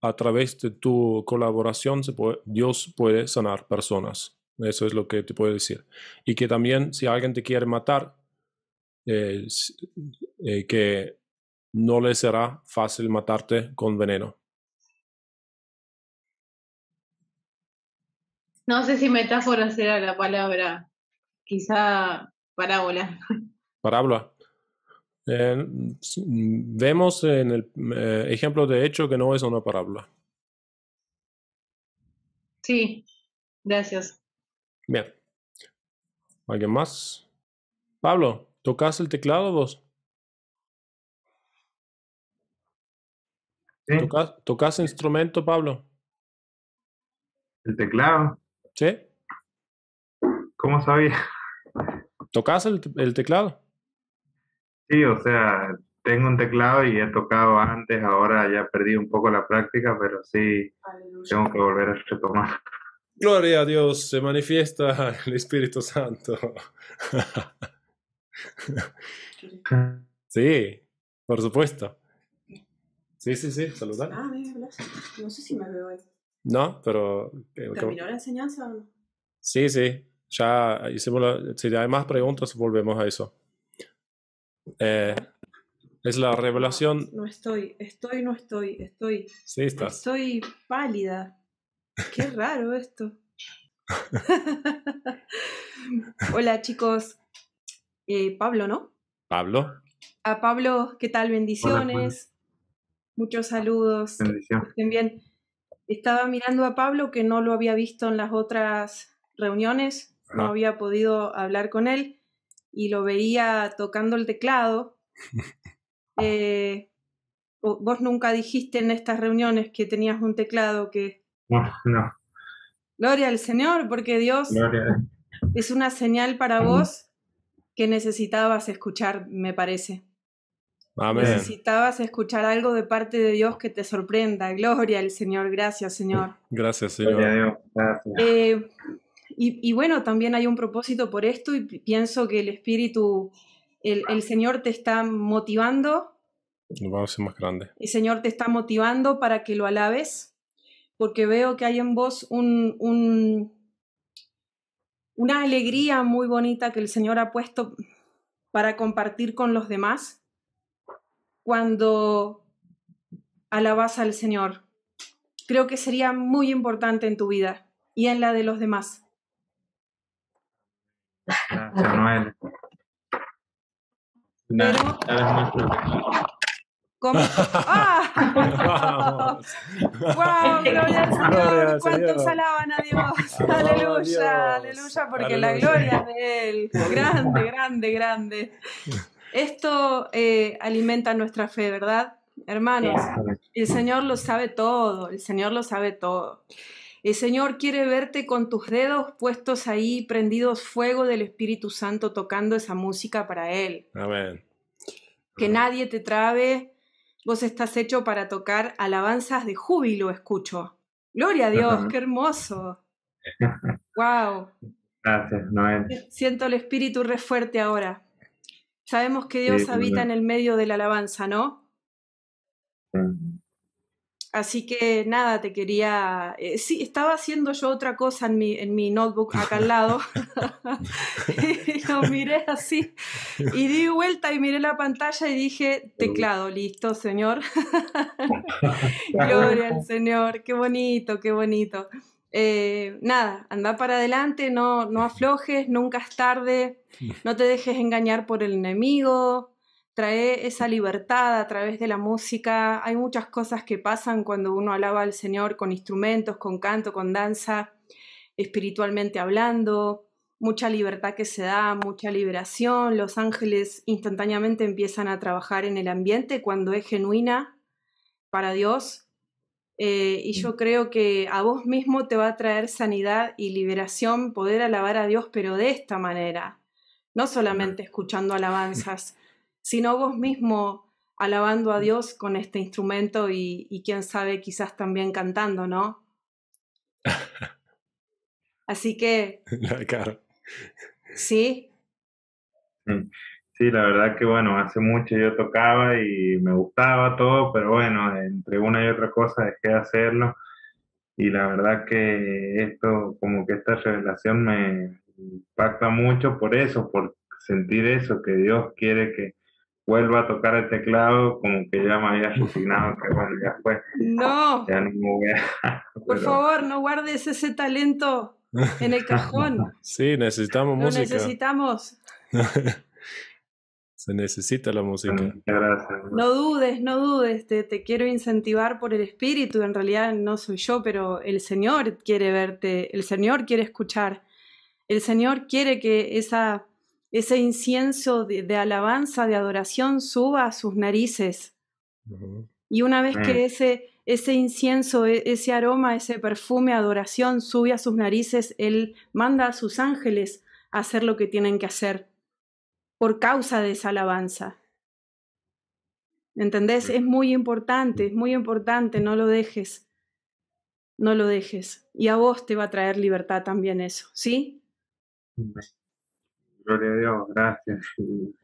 a través de tu colaboración Dios puede sanar personas. Eso es lo que te puedo decir. Y que también si alguien te quiere matar, eh, eh, que no le será fácil matarte con veneno. No sé si metáfora será la palabra, quizá parábola. Parábola. Eh, vemos en el ejemplo de hecho que no es una parábola. Sí, gracias. Bien. ¿Alguien más? Pablo, ¿tocas el teclado vos? Sí. ¿Tocas, instrumento, Pablo? ¿El teclado? Sí. ¿Cómo sabía? ¿Tocas el, el, teclado? Sí, o sea, tengo un teclado y he tocado antes, ahora ya he perdido un poco la práctica, pero sí, tengo que volver a retomar. Gloria a Dios, se manifiesta el Espíritu Santo. sí, por supuesto. Sí, sí, sí, saludar. Ah, no sé si me veo ahí. No, pero... ¿Terminó la enseñanza o no? Sí, sí. Ya hicimos la... Si hay más preguntas, volvemos a eso. Eh, es la revelación... No, estoy, estoy, no estoy, estoy... Sí, estás. Estoy pálida. Qué raro esto. Hola chicos. Eh, Pablo, ¿no? Pablo. A Pablo, ¿qué tal? Bendiciones. Pues. Muchos saludos. Bendiciones. Estaba mirando a Pablo que no lo había visto en las otras reuniones, ah. no había podido hablar con él y lo veía tocando el teclado. Eh, vos nunca dijiste en estas reuniones que tenías un teclado que no, Gloria al Señor, porque Dios es una señal para vos que necesitabas escuchar, me parece. Amén. Necesitabas escuchar algo de parte de Dios que te sorprenda. Gloria al Señor, gracias Señor. Gracias Señor. Eh, y, bueno, también hay un propósito por esto y pienso que el Espíritu, el, Señor te está motivando. Vamos a ser más grandes. El Señor te está motivando para que lo alabes porque veo que hay en vos una alegría muy bonita que el Señor ha puesto para compartir con los demás cuando alabas al Señor. Creo que sería muy importante en tu vida y en la de los demás. Gracias, ¡Ah! ¡Gloria al Señor! ¿Cuántos alaban a Dios? ¡Aleluya! ¡Aleluya! Porque la gloria de Él. Grande, grande, grande. Esto eh, alimenta nuestra fe, ¿verdad? Hermanos, el Señor lo sabe todo, el Señor lo sabe todo. El Señor quiere verte con tus dedos puestos ahí, prendidos fuego del Espíritu Santo, tocando esa música para Él. Amén. Que nadie te trabe, Vos estás hecho para tocar alabanzas de júbilo, escucho. Gloria a Dios, qué hermoso. wow. Gracias, Noel. Siento el espíritu re fuerte ahora. Sabemos que Dios habita en el medio de la alabanza, ¿no? Así que nada, te quería. Eh, sí, estaba haciendo yo otra cosa en mi, en mi notebook acá al lado. y lo miré así. Y di vuelta y miré la pantalla y dije: teclado, listo, señor. Gloria al Señor, qué bonito, qué bonito. Eh, nada, anda para adelante, no, no aflojes, nunca es tarde, no te dejes engañar por el enemigo trae esa libertad a través de la música. Hay muchas cosas que pasan cuando uno alaba al Señor con instrumentos, con canto, con danza, espiritualmente hablando, mucha libertad que se da, mucha liberación. Los ángeles instantáneamente empiezan a trabajar en el ambiente cuando es genuina para Dios. Eh, y yo mm. creo que a vos mismo te va a traer sanidad y liberación poder alabar a Dios, pero de esta manera, no solamente escuchando alabanzas, sino vos mismo alabando a Dios con este instrumento y, quién sabe, quizás también cantando, ¿no? Así que... Sí. Mm. Sí, la verdad que bueno, hace mucho yo tocaba y me gustaba todo, pero bueno, entre una y otra cosa dejé de hacerlo y la verdad que esto, como que esta revelación me impacta mucho por eso, por sentir eso, que Dios quiere que, vuelva a tocar el teclado, como que ya me había asesinado, bueno, No. Por favor, no guardes ese talento en el cajón. sí, necesitamos Lo música. necesitamos. Se necesita la música. No dudes, no dudes, te, quiero incentivar por el espíritu, en realidad no soy yo, pero el Señor quiere verte, el Señor quiere escuchar, el Señor quiere que esa ese incienso de, alabanza, de adoración, suba a sus narices. Y una vez que mm. ese, ese incienso, e, ese aroma, ese perfume, adoración sube a sus narices, Él manda a sus ángeles a hacer lo que tienen que hacer por causa de esa alabanza. ¿Entendés? Es muy importante, mm. es muy importante, no lo dejes, no lo dejes. Y a vos te va a traer libertad también eso, ¿sí? Gloria a Dios, gracias.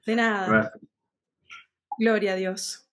De nada. Gracias. Gloria a Dios.